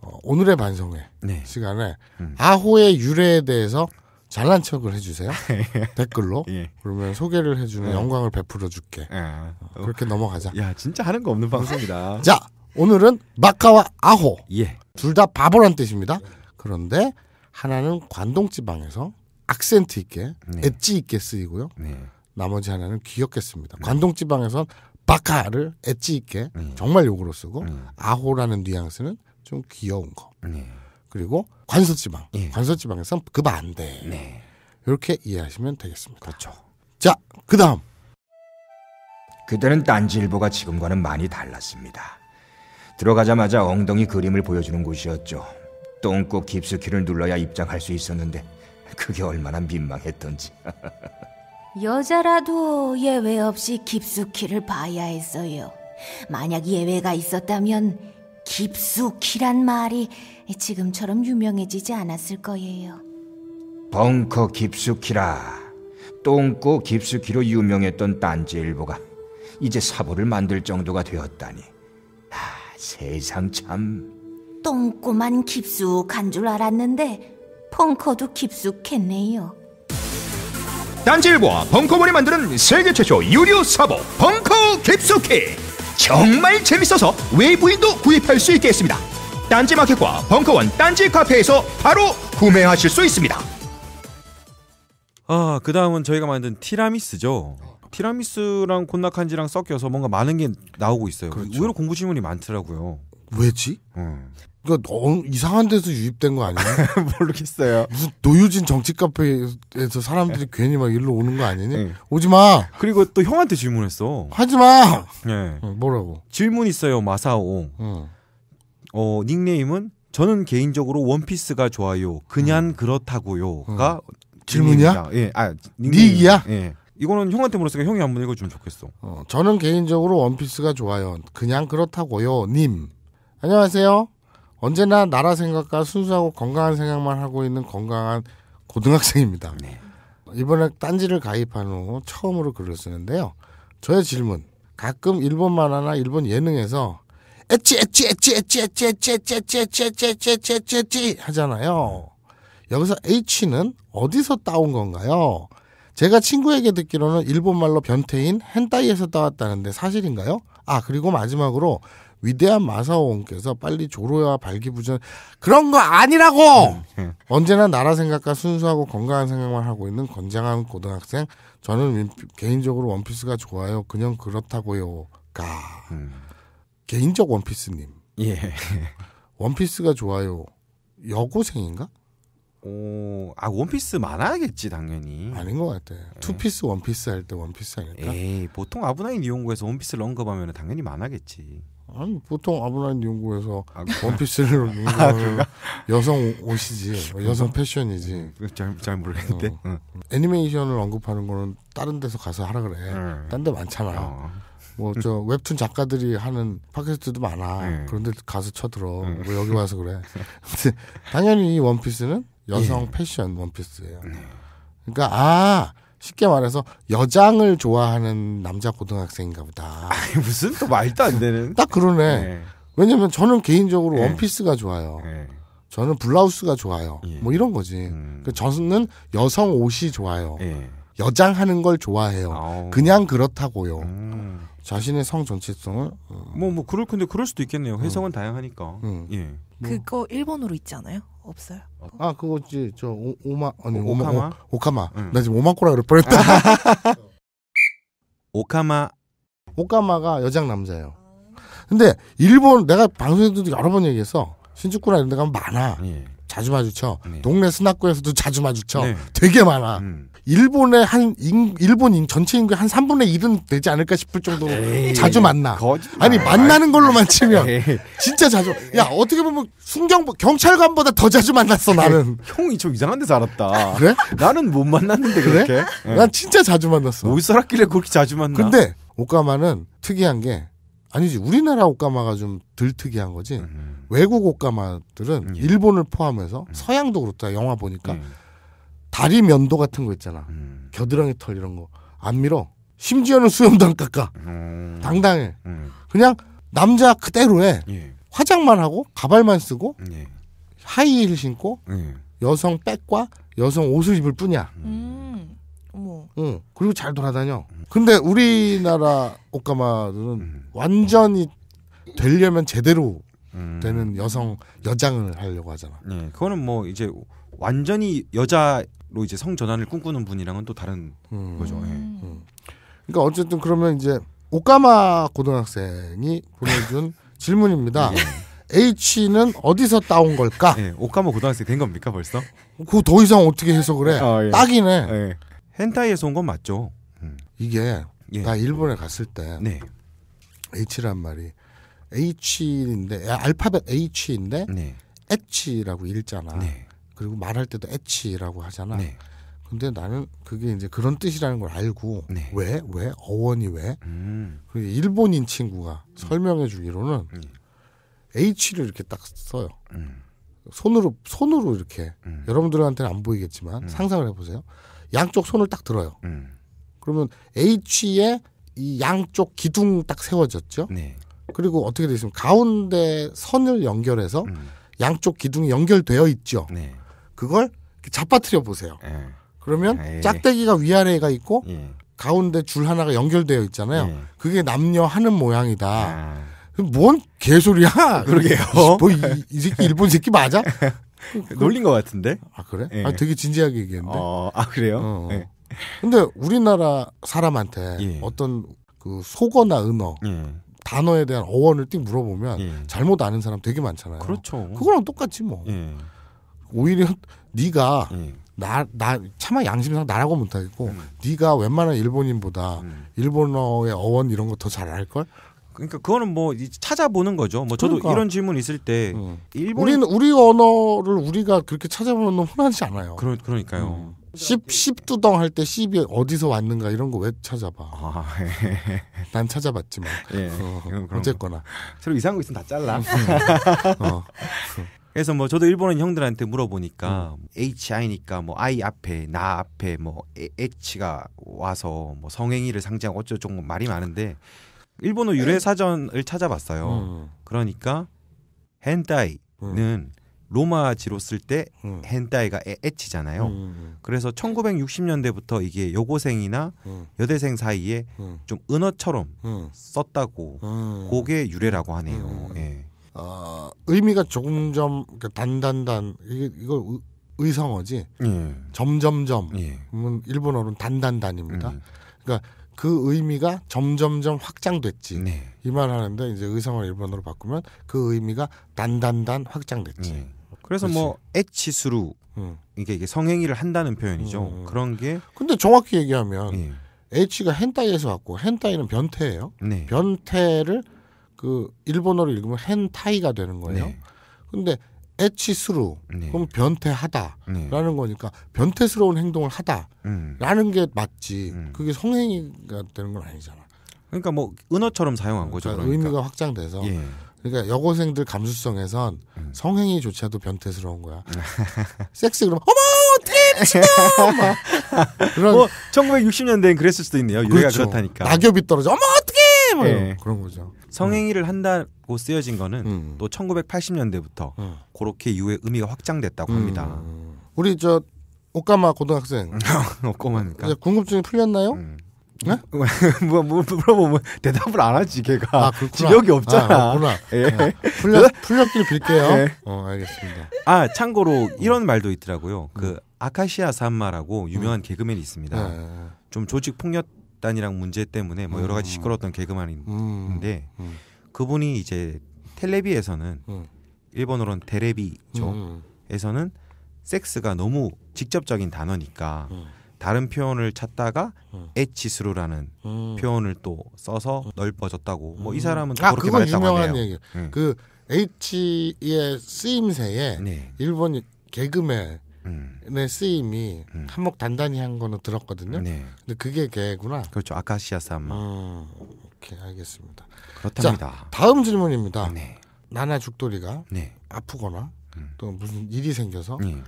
어, 오늘의 반성회 네. 시간에 음. 아호의 유래에 대해서 잘난 척을 해주세요 예. 댓글로 예. 그러면 소개를 해주는 네. 영광을 베풀어 줄게 아, 어, 그렇게 넘어가자 야 진짜 하는 거 없는 어. 방송이다 자 오늘은 마카와 아호 예. 둘 다 바보란 뜻입니다 그런데 하나는 관동 지방에서 악센트 있게 네. 엣지 있게 쓰이고요 네. 나머지 하나는 귀엽겠습니다. 네. 관동 지방에선 바카를 엣지 있게 네. 정말 욕으로 쓰고 네. 아호라는 뉘앙스는 좀 귀여운 거. 네. 그리고 관서 지방, 예. 관서 지방에선 그 반대. 이렇게 네. 이해하시면 되겠습니다. 그렇죠. 자, 그다음. 그때는 딴지일보가 지금과는 많이 달랐습니다. 들어가자마자 엉덩이 그림을 보여주는 곳이었죠. 똥꼬 깊숙이를 눌러야 입장할 수 있었는데 그게 얼마나 민망했던지. 여자라도 예외 없이 깊숙이를 봐야 했어요. 만약 예외가 있었다면 깊숙이란 말이 지금처럼 유명해지지 않았을 거예요. 벙커 깊숙이라 똥꼬 깊숙이로 유명했던 딴지일보가 이제 사보를 만들 정도가 되었다니. 하, 아, 세상 참. 똥꼬만 깊숙한 줄 알았는데 벙커도 깊숙했네요. 딴지일보와 벙커원이 만드는 세계 최초 유료 사보 벙커 깊숙이 정말 재밌어서 외부인도 구입할 수 있게 했습니다. 딴지마켓과 벙커원 딴지 카페에서 바로 구매하실 수 있습니다. 아, 그 다음은 저희가 만든 티라미스죠. 티라미스랑 콘나칸지랑 섞여서 뭔가 많은 게 나오고 있어요. 그렇죠. 의외로 공부 질문이 많더라고요. 왜지? 음. 그러니까 너무 이상한 데서 유입된 거 아니야? 모르겠어요. 무슨 노유진 정치 카페에서 사람들이 네. 괜히 막 일로 오는 거 아니니? 응. 네. 오지 마. 그리고 또 형한테 질문했어. 하지 마. 네. 어, 뭐라고? 질문 있어요, 마사오. 응. 어. 어 닉네임은 저는 개인적으로 원피스가 좋아요. 그냥 응. 음. 그렇다고요가 어. 질문이야? 예, 아 닉이야. 예. 이거는 형한테 물었으니까 형이 한번 읽어주면 좋겠어. 어, 저는 개인적으로 원피스가 좋아요. 그냥 그렇다고요, 님. 안녕하세요. 언제나 나라 생각과 순수하고 건강한 생각만 하고 있는 건강한 고등학생입니다. 네. 이번에 딴지를 가입한 후 처음으로 글을 쓰는데요. 저의 질문. 가끔 일본 만화나 일본 예능에서 에찌 에찌 에찌 에찌 에찌 에찌 에찌 에찌 에찌 에찌 에찌 에찌 에찌 에찌 하잖아요. 여기서 H는 어디서 따온 건가요? 제가 친구에게 듣기로는 일본말로 변태인 헨타이에서 따왔다는데 사실인가요? 아 그리고 마지막으로 위대한 마사오원께서 빨리 조로야 발기부전 그런 거 아니라고 음. 언제나 나라 생각과 순수하고 건강한 생각만 하고 있는 건장한 고등학생 저는 윈피, 개인적으로 원피스가 좋아요 그냥 그렇다고요가 음. 개인적 원피스님 예 원피스가 좋아요 여고생인가? 오, 아 원피스 많아야겠지 당연히. 아닌 것 같아. 예. 투피스 원피스 할 때 원피스 아닐까? 에이, 보통 아브나인 이용구에서 원피스를 언급하면 당연히 만화겠지. 아니 보통 아브라인 연구에서 아, 원피스를 연구하는 아, 여성 옷이지 여성 패션이지 음, 잘, 잘 모르겠는데 어. 어. 애니메이션을 언급하는 거는 다른 데서 가서 하라 그래 응. 네. 딴데 많잖아 어. 뭐저 웹툰 작가들이 하는 팟캐스트도 많아 응. 네. 그런데 가서 쳐들어 네. 뭐 여기 와서 그래 근데 당연히 이 원피스는 여성 예. 패션 원피스예요 그러니까 아 쉽게 말해서 여장을 좋아하는 남자 고등학생인가 보다. 아니, 무슨 또 말도 안 되는. 딱 그러네. 네. 왜냐면 저는 개인적으로 네. 원피스가 좋아요. 네. 저는 블라우스가 좋아요. 예. 뭐 이런 거지. 음. 그 저는 여성 옷이 좋아요. 예. 여장하는 걸 좋아해요. 아오. 그냥 그렇다고요. 음. 자신의 성정체성을 뭐뭐 어. 뭐 그럴 근데 그럴 수도 있겠네요. 회성은 음. 다양하니까. 음. 예. 뭐. 그거 일본어로 있지 않아요? 없어요. 아, 뭐? 아 그거지 저 오, 마 아니 오, 오 오카마? 오, 오카마. 응. 나 지금 오마코라 그럴 뻔했다. 오카마 오카마가 여장 남자예요. 근데 일본 내가 방송에도 서 여러 번 얘기했어 신주쿠라 이런 데 가면 많아. 예. 자주 마주쳐. 네. 동네 스나코에서도 자주 마주쳐. 네. 되게 많아. 음. 일본의 한 인, 일본 인, 전체 인구의 한 3분의 1은 되지 않을까 싶을 정도로 에이, 아, 네. 자주 만나. 거짓말. 아니 아, 만나는 걸로만 네. 치면 에이. 네. 진짜 자주. 야 어떻게 보면 순경 경찰관보다 더 자주 만났어 나는. 형이 좀 이상한 데서 알았다. 아, 그래? 나는 못 만났는데 그래? 그렇게. 난 진짜 자주 만났어. 뭘 살았길래 그렇게 자주 만나? 근데 오까마는 특이한 게 아니지 우리나라 오까마가 좀 덜 특이한 거지. 음. 외국 옷가마들은 음. 일본을 포함해서 음. 서양도 그렇다. 영화 보니까 음. 다리 면도 같은 거 있잖아. 음. 겨드랑이 털 이런 거 안 밀어. 심지어는 수염도 안 깎아. 음. 당당해. 그냥 남자 그대로 해. 예. 화장만 하고 가발만 쓰고 예. 하이힐 신고 예. 여성 백과 여성 옷을 입을 뿐이야. 음. 어 응. 그리고 잘 돌아다녀. 근데 우리나라 옷가마들은 음. 완전히 되려면 제대로 음. 되는 여성 여장을 하려고 하잖아. 네, 그거는 뭐 이제 완전히 여자로 이제 성 전환을 꿈꾸는 분이랑은 또 다른 음. 거죠. 예. 음. 음. 그러니까 어쨌든 그러면 이제 오까마 고등학생이 보내준 질문입니다. 예. H는 어디서 따온 걸까? 예, 오까마 고등학생 된 겁니까 벌써? 그 더 이상 어떻게 해서 그래? 아, 예. 딱이네. 예. 헨타이에서 온 건 맞죠. 음. 이게 예. 나 일본에 갔을 때 네. H란 말이 H인데 아, 알파벳 H인데 네. 치라고 읽잖아. 네. 그리고 말할 때도 치라고 하잖아. 네. 근데 나는 그게 이제 그런 뜻이라는 걸 알고 왜왜 네. 왜? 어원이 왜? 음. 일본인 친구가 음. 설명해 주기로는 음. 네. H를 이렇게 딱 써요. 음. 손으로 손으로 이렇게 음. 여러분들한테는 안 보이겠지만 음. 상상을 해보세요. 양쪽 손을 딱 들어요. 음. 그러면 H에 이 양쪽 기둥 딱 세워졌죠. 네. 그리고 어떻게 되어 있습니까? 가운데 선을 연결해서 음. 양쪽 기둥이 연결되어 있죠. 네. 그걸 잡아뜨려 보세요. 네. 그러면 에이. 예. 짝대기가 위아래가 있고 예. 가운데 줄 하나가 연결되어 있잖아요. 예. 그게 남녀 하는 모양이다. 아. 뭔 개소리야? 그러게요. 뭐 이, 이 새끼 일본 새끼 맞아? 놀린 것 같은데? 아 그래? 예. 아 되게 진지하게 얘기했는데. 어, 아 그래요? 어. 어. 예. 근데 우리나라 사람한테 예. 어떤 그 속어나 은어 단어에 대한 어원을 띡 물어보면 예. 잘못 아는 사람 되게 많잖아요. 그렇죠. 그거랑 똑같지 뭐. 예. 오히려 네가 예. 나, 나 차마 양심상 나라고 못하겠고 음. 네가 웬만한 일본인보다 음. 일본어의 어원 이런 거 더 잘 알걸? 그러니까 그거는 뭐 찾아보는 거죠. 뭐 저도 그러니까. 이런 질문 있을 때 음. 일본 우리는 우리 언어를 우리가 그렇게 찾아보는 건 흔하지 않아요. 그러, 그러니까요. 음. 10, 1 0두덩할 때1 0이 어디서 왔는가 이런 거 왜 찾아봐. 아, 예. 난 찾아봤지만. 예, 어, 어쨌거나. 새로 이상한 거 있으면 다 잘라. 음. 어. 어. 그래서 뭐 저도 일본인 형들한테 물어보니까 음. HI니까 뭐 I 앞에 나 앞에 뭐 H가 와서 뭐 성행위를 상징하고 어쩌고 뭐 말이 많은데 일본어 유래 네. 사전을 찾아봤어요. 음. 그러니까 헨타이는 음. 로마지로 쓸 때 헨따이가 음. 에치잖아요. 음, 음, 음. 그래서 1960년대부터 이게 여고생이나 음. 여대생 사이에 음. 좀 은어처럼 썼다고 고 그게 유래라고 하네요. 예. 어, 의미가 점점 그러니까 단단단 이게 이걸 의성어지. 예. 점점점. 예. 일본어로는 단단단입니다. 그러니까 그 의미가 점점점 확장됐지. 네. 이말 하는데 이제 의성을 일본어로 바꾸면 그 의미가 단단단 확장됐지. 네. 그래서 뭐 그렇지. 뭐애치스루 음. 이게, 이게 성행위를 한다는 표현이죠. 음. 그런 게 근데 정확히 얘기하면 애치가 예. 헨타이에서 왔고 헨타이는 변태예요. 네. 변태를 그 일본어로 읽으면 헨타이가 되는 거예요. 네. 근데 애치스루 네. 그럼 변태하다라는 네. 거니까 변태스러운 행동을 하다라는 음. 게 맞지. 음. 그게 성행위가 되는 건 아니잖아. 그러니까 뭐 은어처럼 사용한 거죠. 그러니까, 그러니까. 의미가 확장돼서 예. 그러니까 여고생들 감수성에선 음. 성행위조차도 변태스러운 거야. 섹스 그럼 어머 어떻게미친 그런 뭐 1960년대엔 그랬을 수도 있네요. 유래가 그렇죠. 그렇다니까 낙엽이 떨어져 어머 어떻게뭐 네. 예. 그런 거죠. 성행위를 음. 한다고 쓰여진 거는 음. 또 1980년대부터 음. 그렇게 유의 의미가 확장됐다고 합니다. 음. 우리 저 오까마 고등학생 오까마니까 궁금증이 풀렸나요? 음. 네? 뭐, 뭐 물어보면 대답을 안 하지 걔가 아, 지력이 없잖아. 아, 예. 아, 풀려 네? 풀렸길 빌게요. 예. 어 알겠습니다. 아 참고로 이런 말도 있더라고요. 음. 그 아카시아 산마라고 유명한 음. 개그맨이 있습니다. 네. 좀 조직 폭력단이랑 문제 때문에 뭐 여러 가지 음. 시끄러웠던 개그맨인데 음. 음. 그분이 이제 텔레비에서는 음. 일본어로는 데레비죠. 에서는 섹스가 너무 직접적인 단어니까. 다른 표현을 찾다가 에치스루라는 어. 음. 표현을 또 써서 음. 넓어졌다고. 뭐 음. 뭐이 사람은 아, 그렇게 그건 말했다고 유명한 얘기. 예 음. 그 H의 쓰임새에 네. 일본 개그맨의 음. 쓰임이 음. 한몫 단단히 한 거는 들었거든요. 네. 근데 그게 개구나. 그렇죠. 아카시아 사마. 음, 어. 오케이 알겠습니다. 그렇답니다. 자, 다음 질문입니다. 네. 나나 죽돌이가 네. 아프거나 또 무슨 일이 생겨서 네.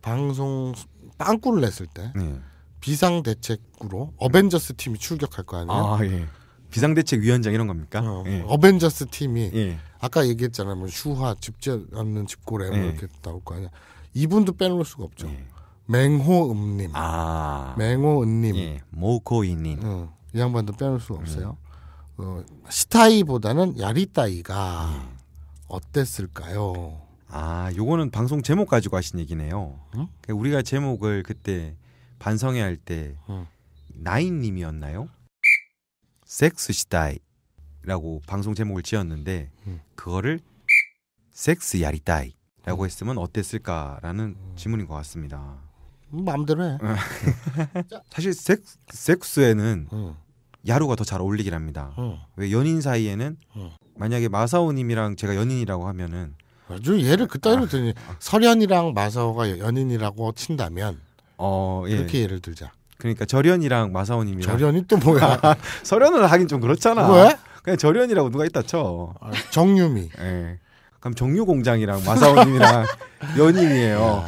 방송 빵꾸를 냈을 때. 네. 비상 대책으로 어벤져스 팀이 출격할 거 아니에요? 아 예. 비상대책위원장 이런 겁니까? 어, 예. 벤져스 팀이 예. 아까 얘기했잖아요. 뭐 슈화 집지 않는 집고래 뭐 예. 이렇게 나올 거 아니야. 이분도 빼놓을 수가 없죠. 예. 맹호음님, 아. 맹호은님, 예. 모코이님 어, 이 양반도 빼놓을 수가 없어요. 예. 어, 스타이보다는 야리따이가 예. 어땠을까요? 아, 요거는 방송 제목 가지고 하신 얘기네요. 응? 그러니까 우리가 제목을 그때 반성해야 할때 어. 나인님이었나요? 섹스 시다이라고 방송 제목을 지었는데 음. 그거를 섹스 야리다이라고 음. 했으면 어땠을까라는 음. 질문인 것 같습니다. 마음대로 해. 사실 섹, 섹스에는 어. 야루가 더 잘 어울리긴 합니다. 어. 왜 연인 사이에는 어. 만약에 마사오님이랑 제가 연인이라고 하면은 아주 얘를 그따위로 드니 아. 서련이랑 마사오가 연인이라고 친다면 어, 예. 그렇게 예를 들자. 그러니까 절연이랑 마사오님이랑 절연이 또 뭐야? 서연을 하긴 좀 그렇잖아. 왜? 그냥 절연이라고 누가 있다 쳐. 아, 정유미. 예. 그럼 정유공장이랑 마사오님이랑 연인이에요.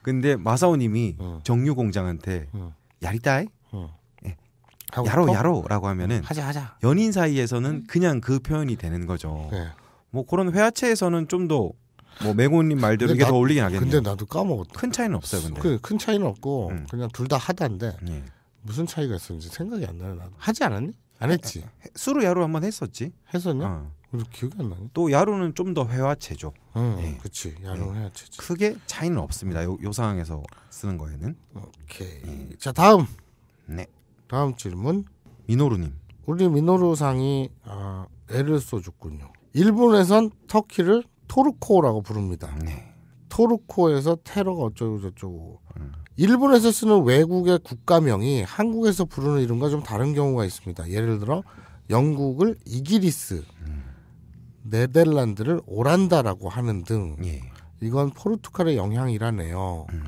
근데 마사오님이 어. 정유공장한테 어. 야리다이 어. 예. 야로 야로라고 하면은 음, 하자 하자 연인 사이에서는 그냥 그 표현이 되는 거죠. 네. 뭐 그런 회화체에서는 좀더 뭐 맹호님 말대로 이게 나, 더 어울리긴 하겠네. 근데 나도 까먹었다. 큰 차이는 없어요, 근데. 그, 큰 차이는 없고 음. 그냥 둘 다 하다인데 예. 무슨 차이가 있었는지 생각이 안 나네. 나도. 하지 않았니? 안 했지. 수로 야로 한번 했었지. 했었냐? 어. 기억이 안 나네. 또 야로는 좀 더 회화체죠. 응, 네. 예. 그렇지. 예. 야로 네. 회화체죠. 크게 차이는 없습니다. 요, 요 상황에서 쓰는 거에는. 오케이. 네. 자 다음. 네. 다음 질문. 미노루님. 우리 미노루상이 아, 애를 써줬군요. 일본에선 터키를 토르코라고 부릅니다. 네. 토르코에서 테러가 어쩌고 저쩌고. 음. 일본에서 쓰는 외국의 국가명이 한국에서 부르는 이름과 좀 다른 경우가 있습니다. 예를 들어 영국을 이기리스, 음. 네덜란드를 오란다라고 하는 등 예. 이건 포르투갈의 영향이라네요. 음.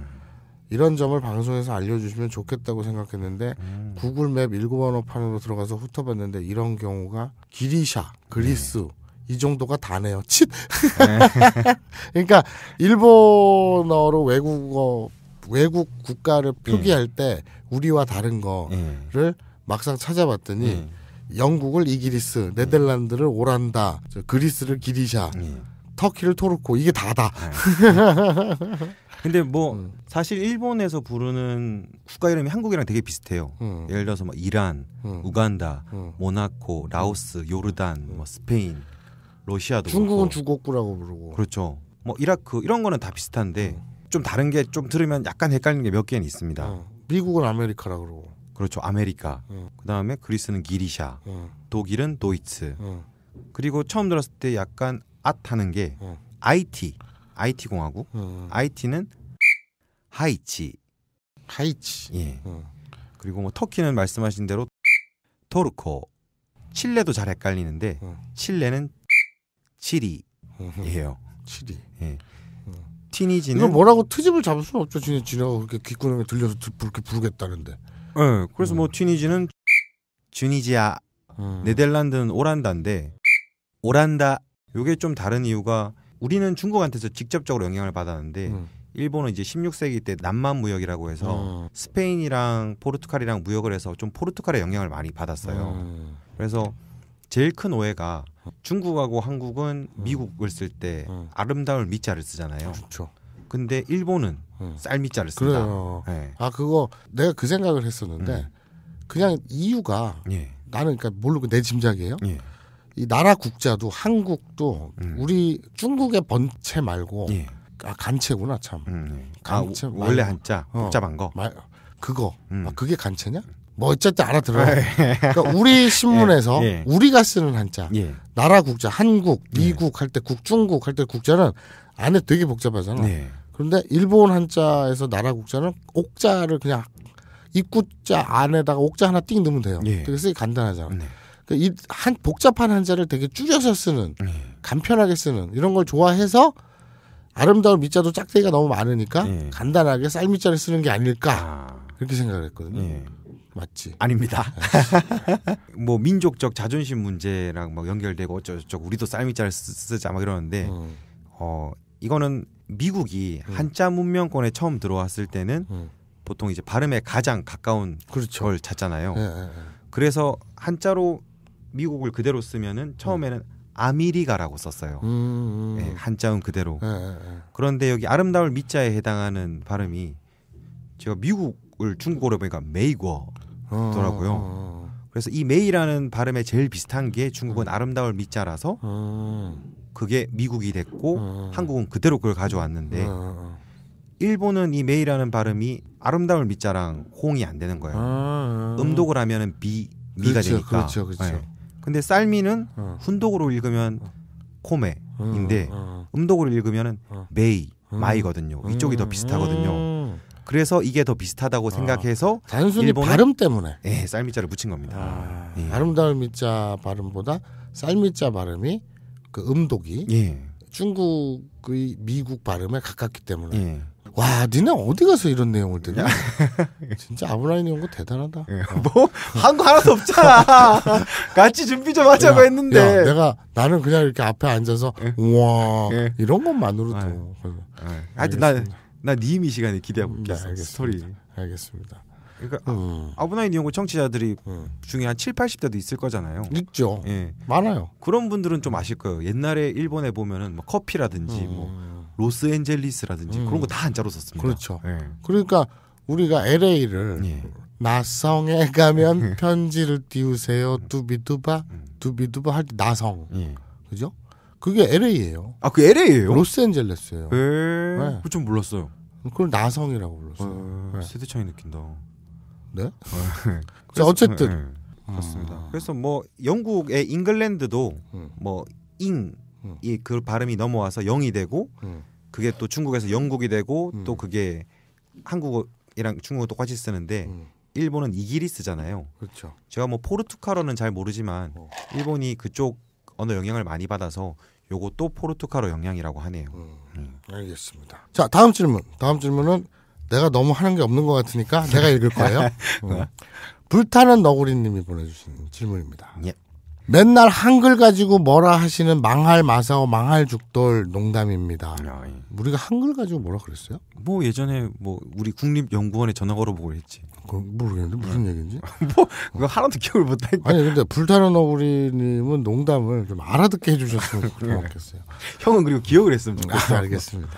이런 점을 방송에서 알려주시면 좋겠다고 생각했는데 음. 구글맵 일곱번호 판으로 들어가서 훑어봤는데 이런 경우가 기리샤, 그리스, 네. 이 정도가 다네요. 칫. 그러니까 일본어로 외국어 외국 국가를 표기할 때 우리와 다른 거를 막상 찾아봤더니 음. 영국을 이기리스, 네덜란드를 오란다, 그리스를 기리샤, 음. 터키를 토르코 이게 다다. 네. 근데 뭐 음. 사실 일본에서 부르는 국가 이름이 한국이랑 되게 비슷해요. 음. 예를 들어서 뭐 이란, 음. 우간다, 음. 모나코, 라오스, 요르단, 뭐 스페인 러시아도 중국은 중국구라고 부르고 그렇죠. 뭐 이라크 이런 거는 다 비슷한데 음. 좀 다른 게 좀 들으면 약간 헷갈리는 게 몇 개는 있습니다. 어. 미국은 아메리카라 고 그러고 그렇죠. 아메리카. 어. 그다음에 그리스는 기리샤. 어. 독일은 도이츠. 어. 그리고 처음 들었을 때 약간 앗하는 게 어. IT, IT 공화국. 어. IT는 하이치. 하이치. 예. 어. 그리고 뭐 터키는 말씀하신 대로 토르코. 칠레도 잘 헷갈리는데 어. 칠레는 7위예요. 7위. 예. 음. 티니지는 이거 뭐라고 트집을 잡을 수는 없죠. 지네 지네가 그렇게 귓구녕에 들려서 그렇게 부르겠다는데. 예. 네, 그래서 뭐 음. 뭐티니지는 주니지아, 음. 네덜란드는 오란다인데 오란다 요게 좀 다른 이유가 우리는 중국한테서 직접적으로 영향을 받았는데 음. 일본은 이제 16세기 때 남만 무역이라고 해서 음. 스페인이랑 포르투갈이랑 무역을 해서 좀 포르투갈의 영향을 많이 받았어요. 음. 그래서 제일 큰 오해가 어. 중국하고 한국은 어. 미국을 쓸 때아름다운 어. 미자를 쓰잖아요. 그렇죠. 근데 일본은 쌀 미자를 쓴다. 그래요. 네. 아 그거 내가 그 생각을 했었는데 음. 그냥 이유가 예. 나는 그러니까 모르고 내 짐작이에요. 예. 이 나라 국자도 한국도 음. 우리 중국의 번체 말고 예. 아 간체구나 참. 음, 간체 예. 아, 원래 한자 복잡한 거. 말, 그거 음. 아, 그게 간체냐? 뭐 어쨌든 알아들어. 아, 예. 그러니까 우리 예, 신문에서 예, 예. 우리가 쓰는 한자, 예. 나라 국자, 한국, 예. 미국 할 때 국, 중국 할 때 국자는 안에 되게 복잡하잖아. 네. 그런데 일본 한자에서 나라 국자는 옥자를 그냥 입구자 안에다가 옥자 하나 띵 넣으면 돼요. 되게 쓰기 간단하잖아. 네. 그니까 이 한 복잡한 한자를 되게 줄여서 쓰는, 간편하게 쓰는 이런 걸 좋아해서 아름다운 밑자도 짝대기가 너무 많으니까 간단하게 쌀 밑자를 쓰는 게 아닐까 아. 그렇게 생각을 했거든요. 맞지. 아닙니다. 뭐 민족적 자존심 문제랑 막 연결되고 어쩌고저쩌고 우리도 쌀미자를 쓰자 막 이러는데 어, 어 이거는 미국이 음. 한자 문명권에 처음 들어왔을 때는 음. 보통 이제 발음에 가장 가까운 그렇죠. 걸 찾잖아요. 예, 예, 예. 그래서 한자로 미국을 그대로 쓰면은 처음에는 아미리가라고 썼어요. 음, 네, 한자음 그대로. 예, 예, 그런데 여기 아름다울 미자에 해당하는 발음이 제가 미국을 중국어로 보니까 메이거 더라고요 어, 어, 어. 그래서 이 메이라는 발음에 제일 비슷한 게 중국은 어. 아름다울 미자라서 어. 그게 미국이 됐고 어. 한국은 그대로 그걸 가져왔는데 일본은 이 메이라는 발음이 아름다울 미자랑 호응이 안 되는 거예요. 아, 아. 음독을 하면은 비 미가 그렇죠, 되니까. 그렇죠, 그렇죠. 네. 근데 쌀미는 훈독으로 읽으면 코메인데 음독으로 읽으면은 메이 마이거든요. 이쪽이 더 비슷하거든요. 그래서 이게 더 비슷하다고 아, 생각해서 단순히 발음 때문에 예, 쌀미자를 붙인 겁니다. 아, 예. 름다운 미자 발음보다 쌀미자 발음이 그 음독이 예. 중국의 미국 발음에 가깝기 때문에 예. 와, 니네 어디 가서 이런 내용을 들냐? 진짜 아브라인 이 온 거 대단하다. 예. 뭐? 한 거 하나도 없잖아. 같이 준비 좀 하자고 야, 했는데. 야, 내가, 나는 그냥 이렇게 앞에 앉아서, 예. 우와, 예. 이런 것만으로도. 아, 아, 하여튼 난, 나님임이 시간에 기대하고 음, 있겠어. 알겠습니다. 스토리. 알겠습니다. 그러니까 음. 아, 브나인 이용고 청취자들이 음. 중에 한 7, 80대도 있을 거잖아요. 있죠. 예. 많아요. 그런 분들은 좀 아실 거예요. 옛날에 일본에 보면은 뭐 커피라든지 음. 뭐 로스앤젤리스라든지 음. 그런 거 다 한자로 썼습니다. 그렇죠. 예. 그러니까 우리가 LA를 예. 나성에 가면 편지를 띄우세요. 두비두바 음. 두비두바 할 때 나성. 예. 그죠? 그게 LA예요. 아, 예. 네. 그 LA예요? 로스앤젤레스예요. 에. 네. 그좀 몰랐어요. 그걸 나성이라고 불렀어요. 에... 어, 네. 세대 차이 느낀다. 네? 어, 네. 그래서, 어쨌든 네. 에... 아. 음... 그습니다 그래서 뭐 영국의 잉글랜드도 음. 뭐잉 이그 음. 발음이 넘어와서 영이 되고 음. 그게 또 중국에서 영국이 되고 음. 또 그게 한국어랑 중국어 똑같이 쓰는데 일본은 이기리 스잖아요 그렇죠. 제가 뭐 포르투갈어는 잘 모르지만 어. 일본이 그쪽 언어 영향을 많이 받아서 요것도 포르투갈어 영향이라고 하네요. 음, 음. 알겠습니다. 자 다음 질문. 다음 질문은 내가 너무 하는 게 없는 것 같으니까 내가 읽을 거예요. 음. 네. 불타는 너구리님이 보내주신 질문입니다. 예. 맨날 한글 가지고 뭐라 하시는 망할 마사오 망할 죽돌 농담입니다. 야, 아, 예. 우리가 한글 가지고 뭐라 그랬어요? 뭐 예전에 뭐 우리 국립연구원에 전화 걸어보고 했지. 그럼 모르겠는데 무슨 네. 얘기인지? 뭐 그거 하나도 기억을 못하니까. 아니 근데 불타는 어부리님은 농담을 좀 알아듣게 해주셨으면 네. 좋겠어요. 형은 그리고 기억을 했으면 좋겠어요. 아, 알겠습니다.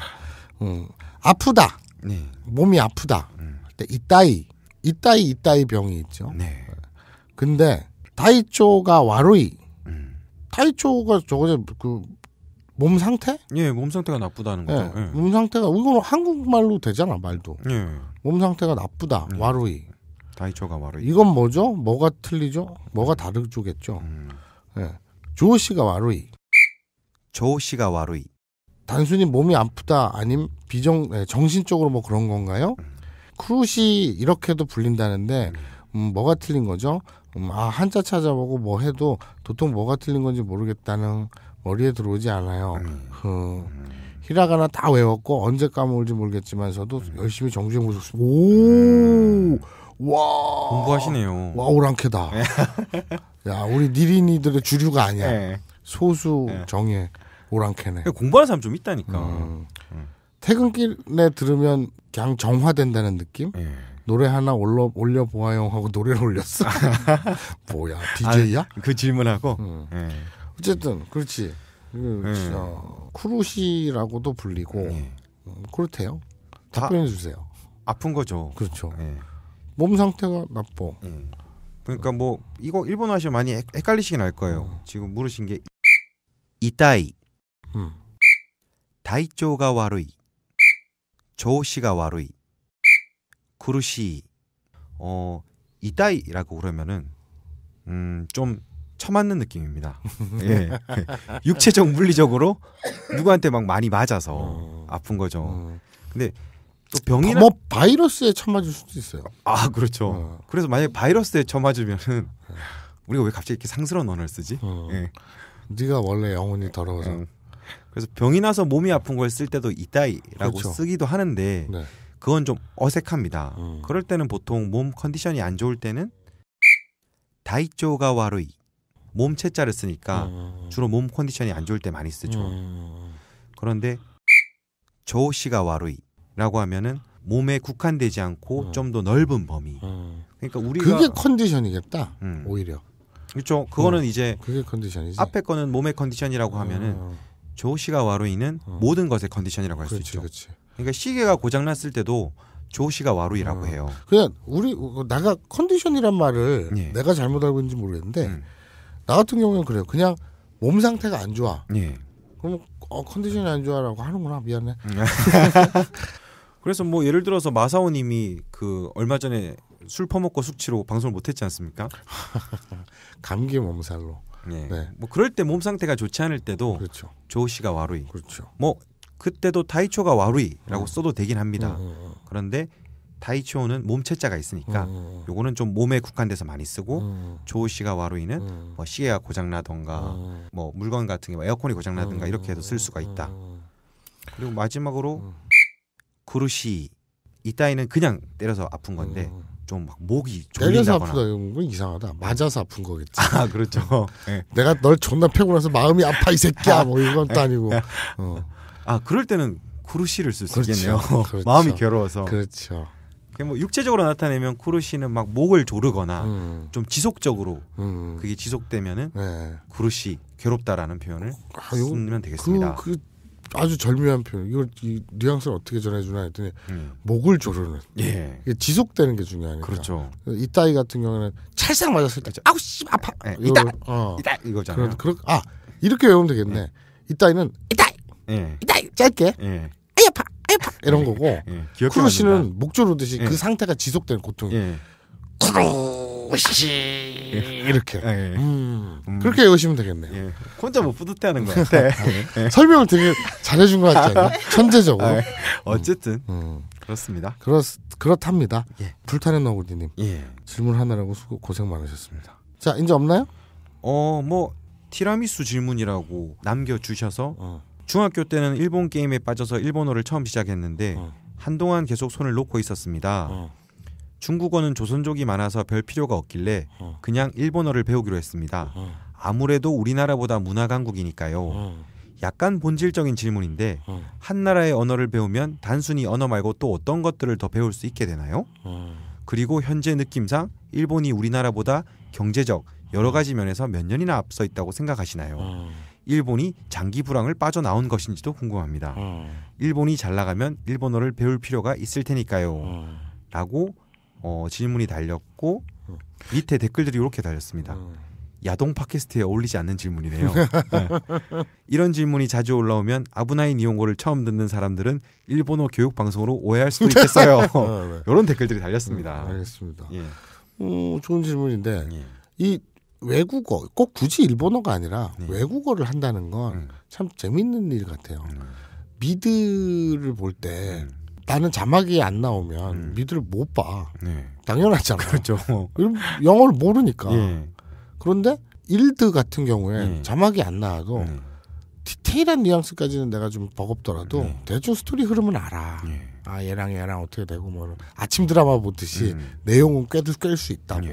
음, 아프다. 네. 몸이 아프다. 음. 이따이 이따이 이따이 병이 있죠. 네. 근데 타이초가 와로이. 음. 다이초가 저거 그몸 상태? 예, 몸 상태가 나쁘다는 예, 거죠. 예, 예. 몸 상태가 이거 한국말로 되잖아 말도. 예. 몸 상태가 나쁘다. 예. 와로이. 다이초가 와로이. 이건 뭐죠? 뭐가 틀리죠? 뭐가 음. 다르죠겠죠. 음. 예. 조 씨가 와로이. 조 씨가 와로이. 단순히 몸이 아프다 아님 비정 예, 정신적으로 뭐 그런 건가요? 음. 크루시 이렇게도 불린다는데 음. 음, 뭐가 틀린 거죠? 음, 아 한자 찾아보고 뭐 해도 도통 뭐가 틀린 건지 모르겠다는 머리에 들어오지 않아요. 음. 그 히라가나 다 외웠고 언제 까먹을지 모르겠지만서도 음. 열심히 정주행 보습니다와 음. 공부하시네요. 와오랑캐다. 예. 야 우리 니린이들의 주류가 아니야. 네. 소수 예. 정예 오랑캐네. 공부하는 사람 좀 있다니까. 음. 음. 퇴근길에 들으면 그냥 정화된다는 느낌. 네. 노래 하나 올려 올려 보아요 하고 노래를 올렸어. 뭐야 DJ야? 아, 그 질문하고. 음. 어쨌든 그렇지. 그, 네. 쿠루시라고도 불리고 네. 음, 그렇대요. 답변해 주세요. 아픈 거죠. 그렇죠. 네. 몸 상태가 나빠. 음. 그러니까 뭐 이거 일본 하시면 많이 헷갈리시긴 할 거예요. 음. 지금 물으신 게 이따이, 음. 다이조가 와悪い, 조시가 와悪이 구루시. 어 이따이라고 그러면은 음좀 처맞는 느낌입니다. 예. 육체적 물리적으로 누구한테 막 많이 맞아서 어. 아픈 거죠. 어. 근데 또병이뭐 바이러스에 처맞을 수도 있어요. 아 그렇죠. 어. 그래서 만약 에 바이러스에 처맞으면은 우리가 왜 갑자기 이렇게 상스러운 언어를 쓰지? 어. 예. 네가 원래 영혼이 더러워서. 응. 음. 그래서 병이 나서 몸이 아픈 걸 쓸 때도 이따이라고 그렇죠. 쓰기도 하는데 네. 그건 좀 어색합니다. 음. 그럴 때는 보통 몸 컨디션이 안 좋을 때는 다이쪼가 와로이 몸체자를 쓰니까 음. 주로 몸 컨디션이 안 좋을 때 많이 쓰죠. 음. 그런데 조시가 와루이라고 하면은 몸에 국한되지 않고 어. 좀더 넓은 범위. 그러니까 우리가 그게 컨디션이겠다. 음. 오히려. 그렇죠. 그거는 이제 그게 컨디션이지. 앞에 거는 몸의 컨디션이라고 하면은 조시가 와루이는 모든 것의 컨디션이라고 할 수 있죠. 그치. 그러니까 시계가 고장 났을 때도 조시가 와루이라고 어. 해요. 그냥 우리 나가 컨디션이란 말을 예. 내가 잘못 알고 있는지 모르겠는데 음. 나 같은 경우는 그래요. 그냥 몸 상태가 안 좋아. 예. 그럼 어, 컨디션이 안 좋아라고 하는구나 미안해. 그래서 뭐 예를 들어서 마사오님이 그 얼마 전에 술 퍼먹고 숙취로 방송을 못했지 않습니까? 감기 몸살로. 네. 네. 뭐 그럴 때 몸 상태가 좋지 않을 때도 그렇죠. 조우 씨가 와루이. 그렇죠. 뭐 그때도 타이초가 와루이라고 음. 써도 되긴 합니다. 음, 음, 음. 그런데 다이치오는 몸체자가 있으니까 어. 요거는 좀 몸에 국한돼서 많이 쓰고 어. 조우씨가 와로이는 어. 뭐 시계가 고장나던가 어. 뭐 물건 같은 게 뭐 에어컨이 고장나든가 이렇게 해도 쓸 수가 있다. 그리고 마지막으로 그루시 이 따위는 그냥 때려서 아픈 건데 좀 막 목이 졸린 때려서 아프다 이런 건 뭐 이상하다. 네. 맞아서 아픈 거겠지. 아 그렇죠. 어. 네. 내가 널 존나 패고 나서 마음이 아파 이 새끼야 아. 뭐 이건 또 아니고. 네. 어. 아 그럴 때는 그루시를 쓸수 그렇죠. 있겠네요. 그렇죠. 마음이 괴로워서. 그렇죠. 뭐 육체적으로 나타내면 쿠르시는 막 목을 조르거나 음. 좀 지속적으로 음. 그게 지속되면은 네. 쿠르시 괴롭다라는 표현을 아, 쓰면 되겠습니다. 그, 그 아주 절묘한 표현. 이걸 이 뉘앙스를 어떻게 전해주나 했더니 음. 목을 조르는. 예. 이게 지속되는 게 중요하니까. 그렇죠. 이 따위 같은 경우는 찰싹 맞았을 때 그렇죠. 아우 씨 아파. 예. 이따 어. 이따 이거잖아요. 그런, 그런, 아 이렇게 외우면 되겠네. 예. 이 따위는 이따 예. 이따 짧게. 예. 이런 예, 거고 예, 쿠루 씨는 목조르듯이 그 예. 상태가 지속되는 고통이 쿠루 씨 이렇게 아, 음. 음. 그렇게 외우시면 되겠네요. 혼자 못 뭐 뿌듯해하는 거 네. 같아. 설명을 되게 잘해준 것 같지 않나? 천재적으로. 아, 어쨌든 음. 음. 그렇습니다. 그렇 그렇답니다. 불타는 너구리님 질문 하느라고 수고 고생 많으셨습니다. 자 이제 없나요? 어 뭐 티라미수 질문이라고 남겨주셔서 어. 중학교 때는 일본 게임에 빠져서 일본어를 처음 시작했는데 어. 한동안 계속 손을 놓고 있었습니다. 어. 중국어는 조선족이 많아서 별 필요가 없길래 어. 그냥 일본어를 배우기로 했습니다. 어. 아무래도 우리나라보다 문화 강국이니까요. 어. 약간 본질적인 질문인데 어. 한 나라의 언어를 배우면 단순히 언어 말고 또 어떤 것들을 더 배울 수 있게 되나요? 그리고 현재 느낌상 일본이 우리나라보다 경제적 여러 가지 면에서 몇 년이나 앞서 있다고 생각하시나요? 일본이 장기 불황을 빠져나온 것인지도 궁금합니다. 어. 일본이 잘 나가면 일본어를 배울 필요가 있을 테니까요. 어. 라고 어, 질문이 달렸고 음. 밑에 댓글들이 이렇게 달렸습니다. 야동 팟캐스트에 어울리지 않는 질문이네요. 네. 이런 질문이 자주 올라오면 아부나이 니온고를 처음 듣는 사람들은 일본어 교육 방송으로 오해할 수도 있겠어요. 아, 이런 네. 댓글들이 달렸습니다. 음, 알겠습니다. 예. 음, 좋은 질문인데 예. 이 외국어 꼭 굳이 일본어가 아니라 네. 외국어를 한다는 건참 음. 재밌는 일 같아요. 음. 미드를 볼때 음. 나는 자막이 안 나오면 음. 미드를 못 봐. 네. 당연하잖아. 그렇죠. 영어를 모르니까. 네. 그런데 일드 같은 경우에 예. 자막이 안 나와도 네. 디테일한 뉘앙스까지는 내가 좀 버겁더라도 네. 대충 스토리 흐름은 알아. 예. 아 얘랑 얘랑 어떻게 되고 뭐 아침 드라마 보듯이 음. 내용은 꿰도 꿰수 있다고.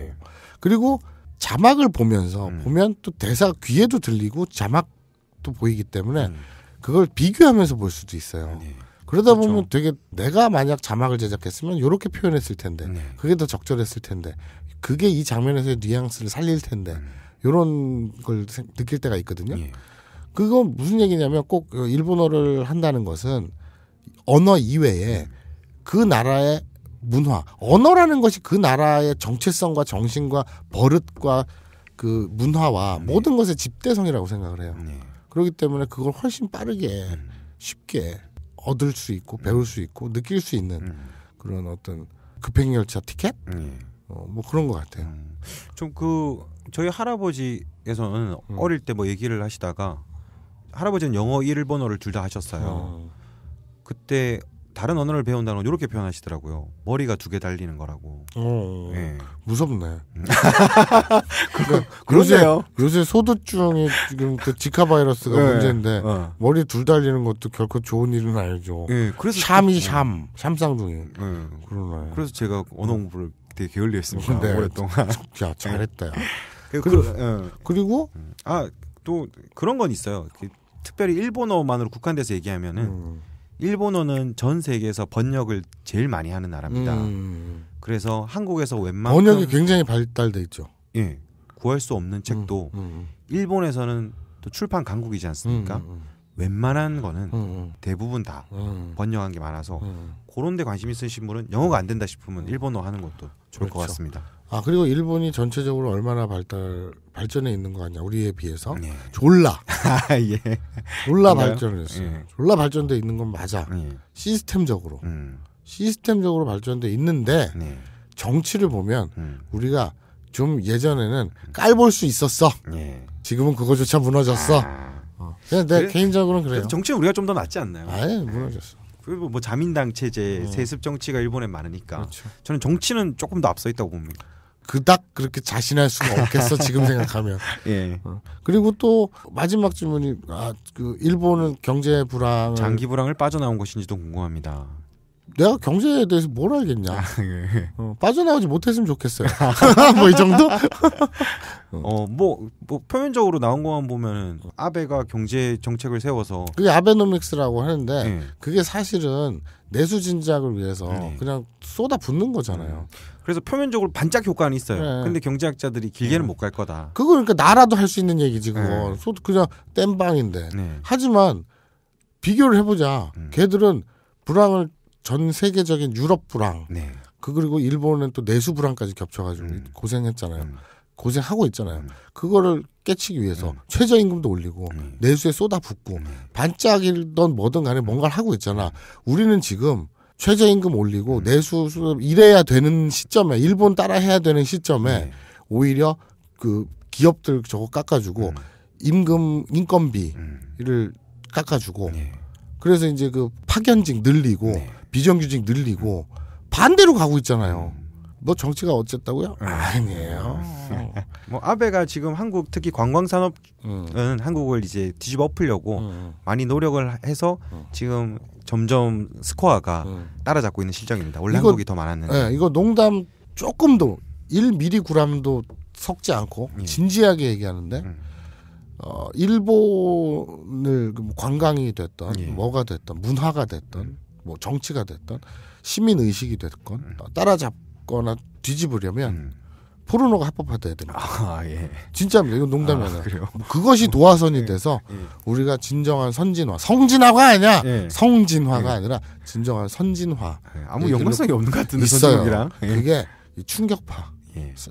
그리고 자막을 보면서 음. 보면 또 대사 귀에도 들리고 자막도 보이기 때문에 음. 그걸 비교하면서 볼 수도 있어요. 네. 그러다 그렇죠. 보면 되게 내가 만약 자막을 제작했으면 이렇게 표현했을 텐데 네. 그게 더 적절했을 텐데 그게 이 장면에서의 뉘앙스를 살릴 텐데 음. 이런 걸 느낄 때가 있거든요. 네. 그건 무슨 얘기냐면 꼭 어, 일본어를 한다는 것은 언어 이외에 음. 그 나라의 문화, 언어라는 것이 그 나라의 정체성과 정신과 버릇과 그 문화와 네. 모든 것의 집대성이라고 생각을 해요. 네. 그렇기 때문에 그걸 훨씬 빠르게 음. 쉽게 얻을 수 있고 배울 수 있고 느낄 수 있는 음. 그런 어떤 급행열차 티켓 음. 어, 뭐 그런 것 같아요. 음. 좀그 저희 할아버지에서는 음. 어릴 때 뭐 얘기를 하시다가 할아버지는 영어 일본어를 둘 다 하셨어요. 어. 그때 다른 언어를 배운다는 건 이렇게 표현하시더라고요. 머리가 두 개 달리는 거라고. 어, 어, 어. 예. 무섭네. 그러 음. 그러세요. 그러니까 요새, 소두증이 지금 그 지카 바이러스가 예. 문제인데 어. 머리 둘 달리는 것도 결코 좋은 일은 아니죠. 예, 그래서 샴이 샴, 어. 샴쌍둥이. 예. 그러나요. 그래서 제가 언어 공부를 되게 게을리 했습니다. 네. 오랫동안. 야, 잘했다. 야. 예. 그, 그리고, 그, 예. 그리고 음. 아, 또 그런 건 있어요. 그 특별히 일본어만으로 국한돼서 얘기하면은 음. 일본어는 전 세계에서 번역을 제일 많이 하는 나라입니다. 음. 그래서 한국에서 웬만한 번역이 굉장히 발달돼 있죠. 예, 구할 수 없는 책도 음, 음, 음. 일본에서는 또 출판 강국이지 않습니까? 음, 웬만한 거는 대부분 다 번역한 게 많아서 음. 그런 데 관심 있으신 분은 영어가 안 된다 싶으면 일본어 하는 것도 좋을 그렇죠. 것 같습니다. 아 그리고 일본이 전체적으로 얼마나 발달 발전해 있는 거 아니야 우리에 비해서 예. 졸라 아, 예. 졸라 발전했어 예. 졸라 발전돼 있는 건 맞아 예. 시스템적으로 음. 시스템적으로 발전돼 있는데 네. 정치를 보면 음. 우리가 좀 예전에는 깔볼 수 있었어 예. 지금은 그거조차 무너졌어 아. 그냥 어. 내 그래, 개인적으로는 그래요 정치 우리가 좀 더 낫지 않나요? 아예 무너졌어 그리고 뭐 자민당 체제 음. 세습 정치가 일본에 많으니까 그렇죠. 저는 정치는 조금 더 앞서 있다고 봅니다. 그닥 그렇게 자신할 수가 없겠어 지금 생각하면. 예. 어. 그리고 또 마지막 질문이 아 그 일본은 경제 불황 장기 불황을 빠져나온 것인지도 궁금합니다. 내가 경제에 대해서 뭘 알겠냐. 아, 예. 어, 빠져나오지 못했으면 좋겠어요. 뭐 이 정도? 어, 뭐, 뭐, 표면적으로 나온 것만 보면은, 아베가 경제 정책을 세워서. 그게 아베노믹스라고 하는데, 예. 그게 사실은 내수 진작을 위해서 예. 그냥 쏟아 붓는 거잖아요. 음. 그래서 표면적으로 반짝 효과는 있어요. 네. 근데 경제학자들이 길게는 네. 못갈 거다. 그거 그러니까 나라도 할 수 있는 얘기지, 그거. 네. 그냥 땜방인데 네. 하지만, 비교를 해보자. 음. 걔들은 불황을 전 세계적인 유럽 불황, 네. 그 그리고 일본은 또 내수 불황까지 겹쳐가지고 음. 고생했잖아요. 음. 고생하고 있잖아요. 음. 그거를 깨치기 위해서 음. 최저임금도 올리고 음. 내수에 쏟아붓고 음. 반짝이던 뭐든 간에 뭔가를 하고 있잖아. 우리는 지금 최저임금 올리고 내수 이래야 되는 시점에 일본 따라 해야 되는 시점에 네. 오히려 그 기업들 저거 깎아주고 임금 인건비를 깎아주고 네. 그래서 이제 그 파견직 늘리고 네. 비정규직 늘리고 반대로 가고 있잖아요. 너 정치가 어쨌다고요? 음. 아니에요. 음. 뭐 아베가 지금 한국 특히 관광 산업은 음. 한국을 이제 뒤집어 엎으려고 음. 많이 노력을 해서 음. 지금 점점 스코어가 음. 따라잡고 있는 실정입니다. 원래 이거, 한국이 더 많았는데. 네, 이거 농담 조금도 1미리 구람도 섞지 않고 예. 진지하게 얘기하는데 어, 일본을 그 관광이 됐던 예. 뭐가 됐던 문화가 됐던 뭐 정치가 됐던 시민 의식이 됐건 음. 따라잡거나 뒤집으려면 음. 포르노가 합법화돼야 됩니다. 아, 예. 진짜입니다. 이건 농담이 아, 아에요 뭐 그것이 도화선이 예, 돼서 예. 우리가 진정한 선진화, 성진화가 아니라 예. 성진화가 예. 아니라 진정한 선진화. 예, 아무 연관성이 없는 것 같은데 있어요. 그게 충격파,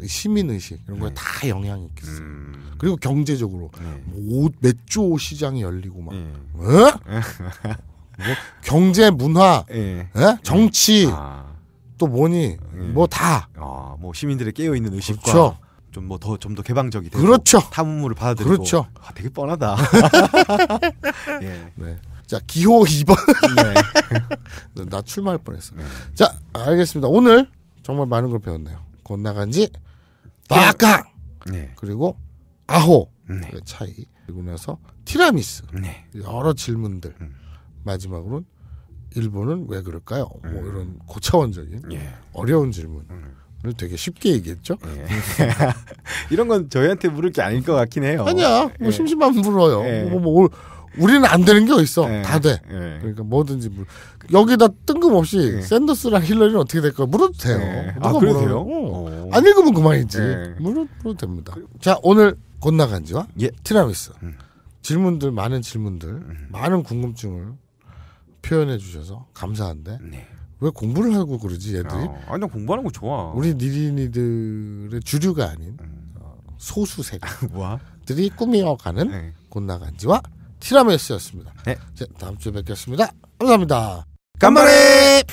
시민 의식 이런 거에 다 영향이 있겠어요. 음. 그리고 경제적으로 뭐 옷, 맥주 시장이 열리고 막. 어? 뭐 경제, 문화, 예. 예? 정치 아. 또 뭐니 예. 뭐 다. 아, 뭐 시민들의 깨어 있는 의식과 그렇죠. 좀뭐 더 좀 더 개방적이 되고 그렇죠. 탐문물을 받아들이고 그렇죠. 아, 되게 뻔하다. 예. 네. 자 기호 2번. 네. 나 출마할 뻔했어. 네. 자 알겠습니다. 오늘 정말 많은 걸 배웠네요. 건너간 지빠까 네. 그리고 아호 네. 그 차이 그리고 나서 티라미스 네. 여러 질문들. 음. 마지막으로는 일본은 왜 그럴까요? 뭐 음. 뭐 이런 고차원적인 예. 어려운 질문을 음. 되게 쉽게 얘기했죠. 예. 이런 건 저희한테 물을 게 아닐 것 같긴 해요. 아니야, 뭐 예. 심심하면 물어요. 예. 뭐, 뭐 우리는 안 되는 게 어딨어. 예. 다 돼. 예. 그러니까 뭐든지 물. 여기다 뜬금없이 예. 샌더스랑 힐러리는 어떻게 될까 물어도 돼요. 예. 아, 누가 아, 물어요? 어. 어. 안 읽으면 그만이지. 물어도 됩니다. 자, 오늘 곧나간지와 예. 티라미스. 음. 질문들, 많은 질문들, 음. 많은 궁금증을 표현해 주셔서 감사한데 네. 왜 공부를 하고 그러지 얘들이? 어, 아니 공부하는 거 좋아. 우리 니린이들의 주류가 아닌 음. 어, 소수 세들이꾸미가는 네. 곤나간지와 티라메스였습니다. 네. 자, 다음 주에 뵙겠습니다. 감사합니다. 간만에.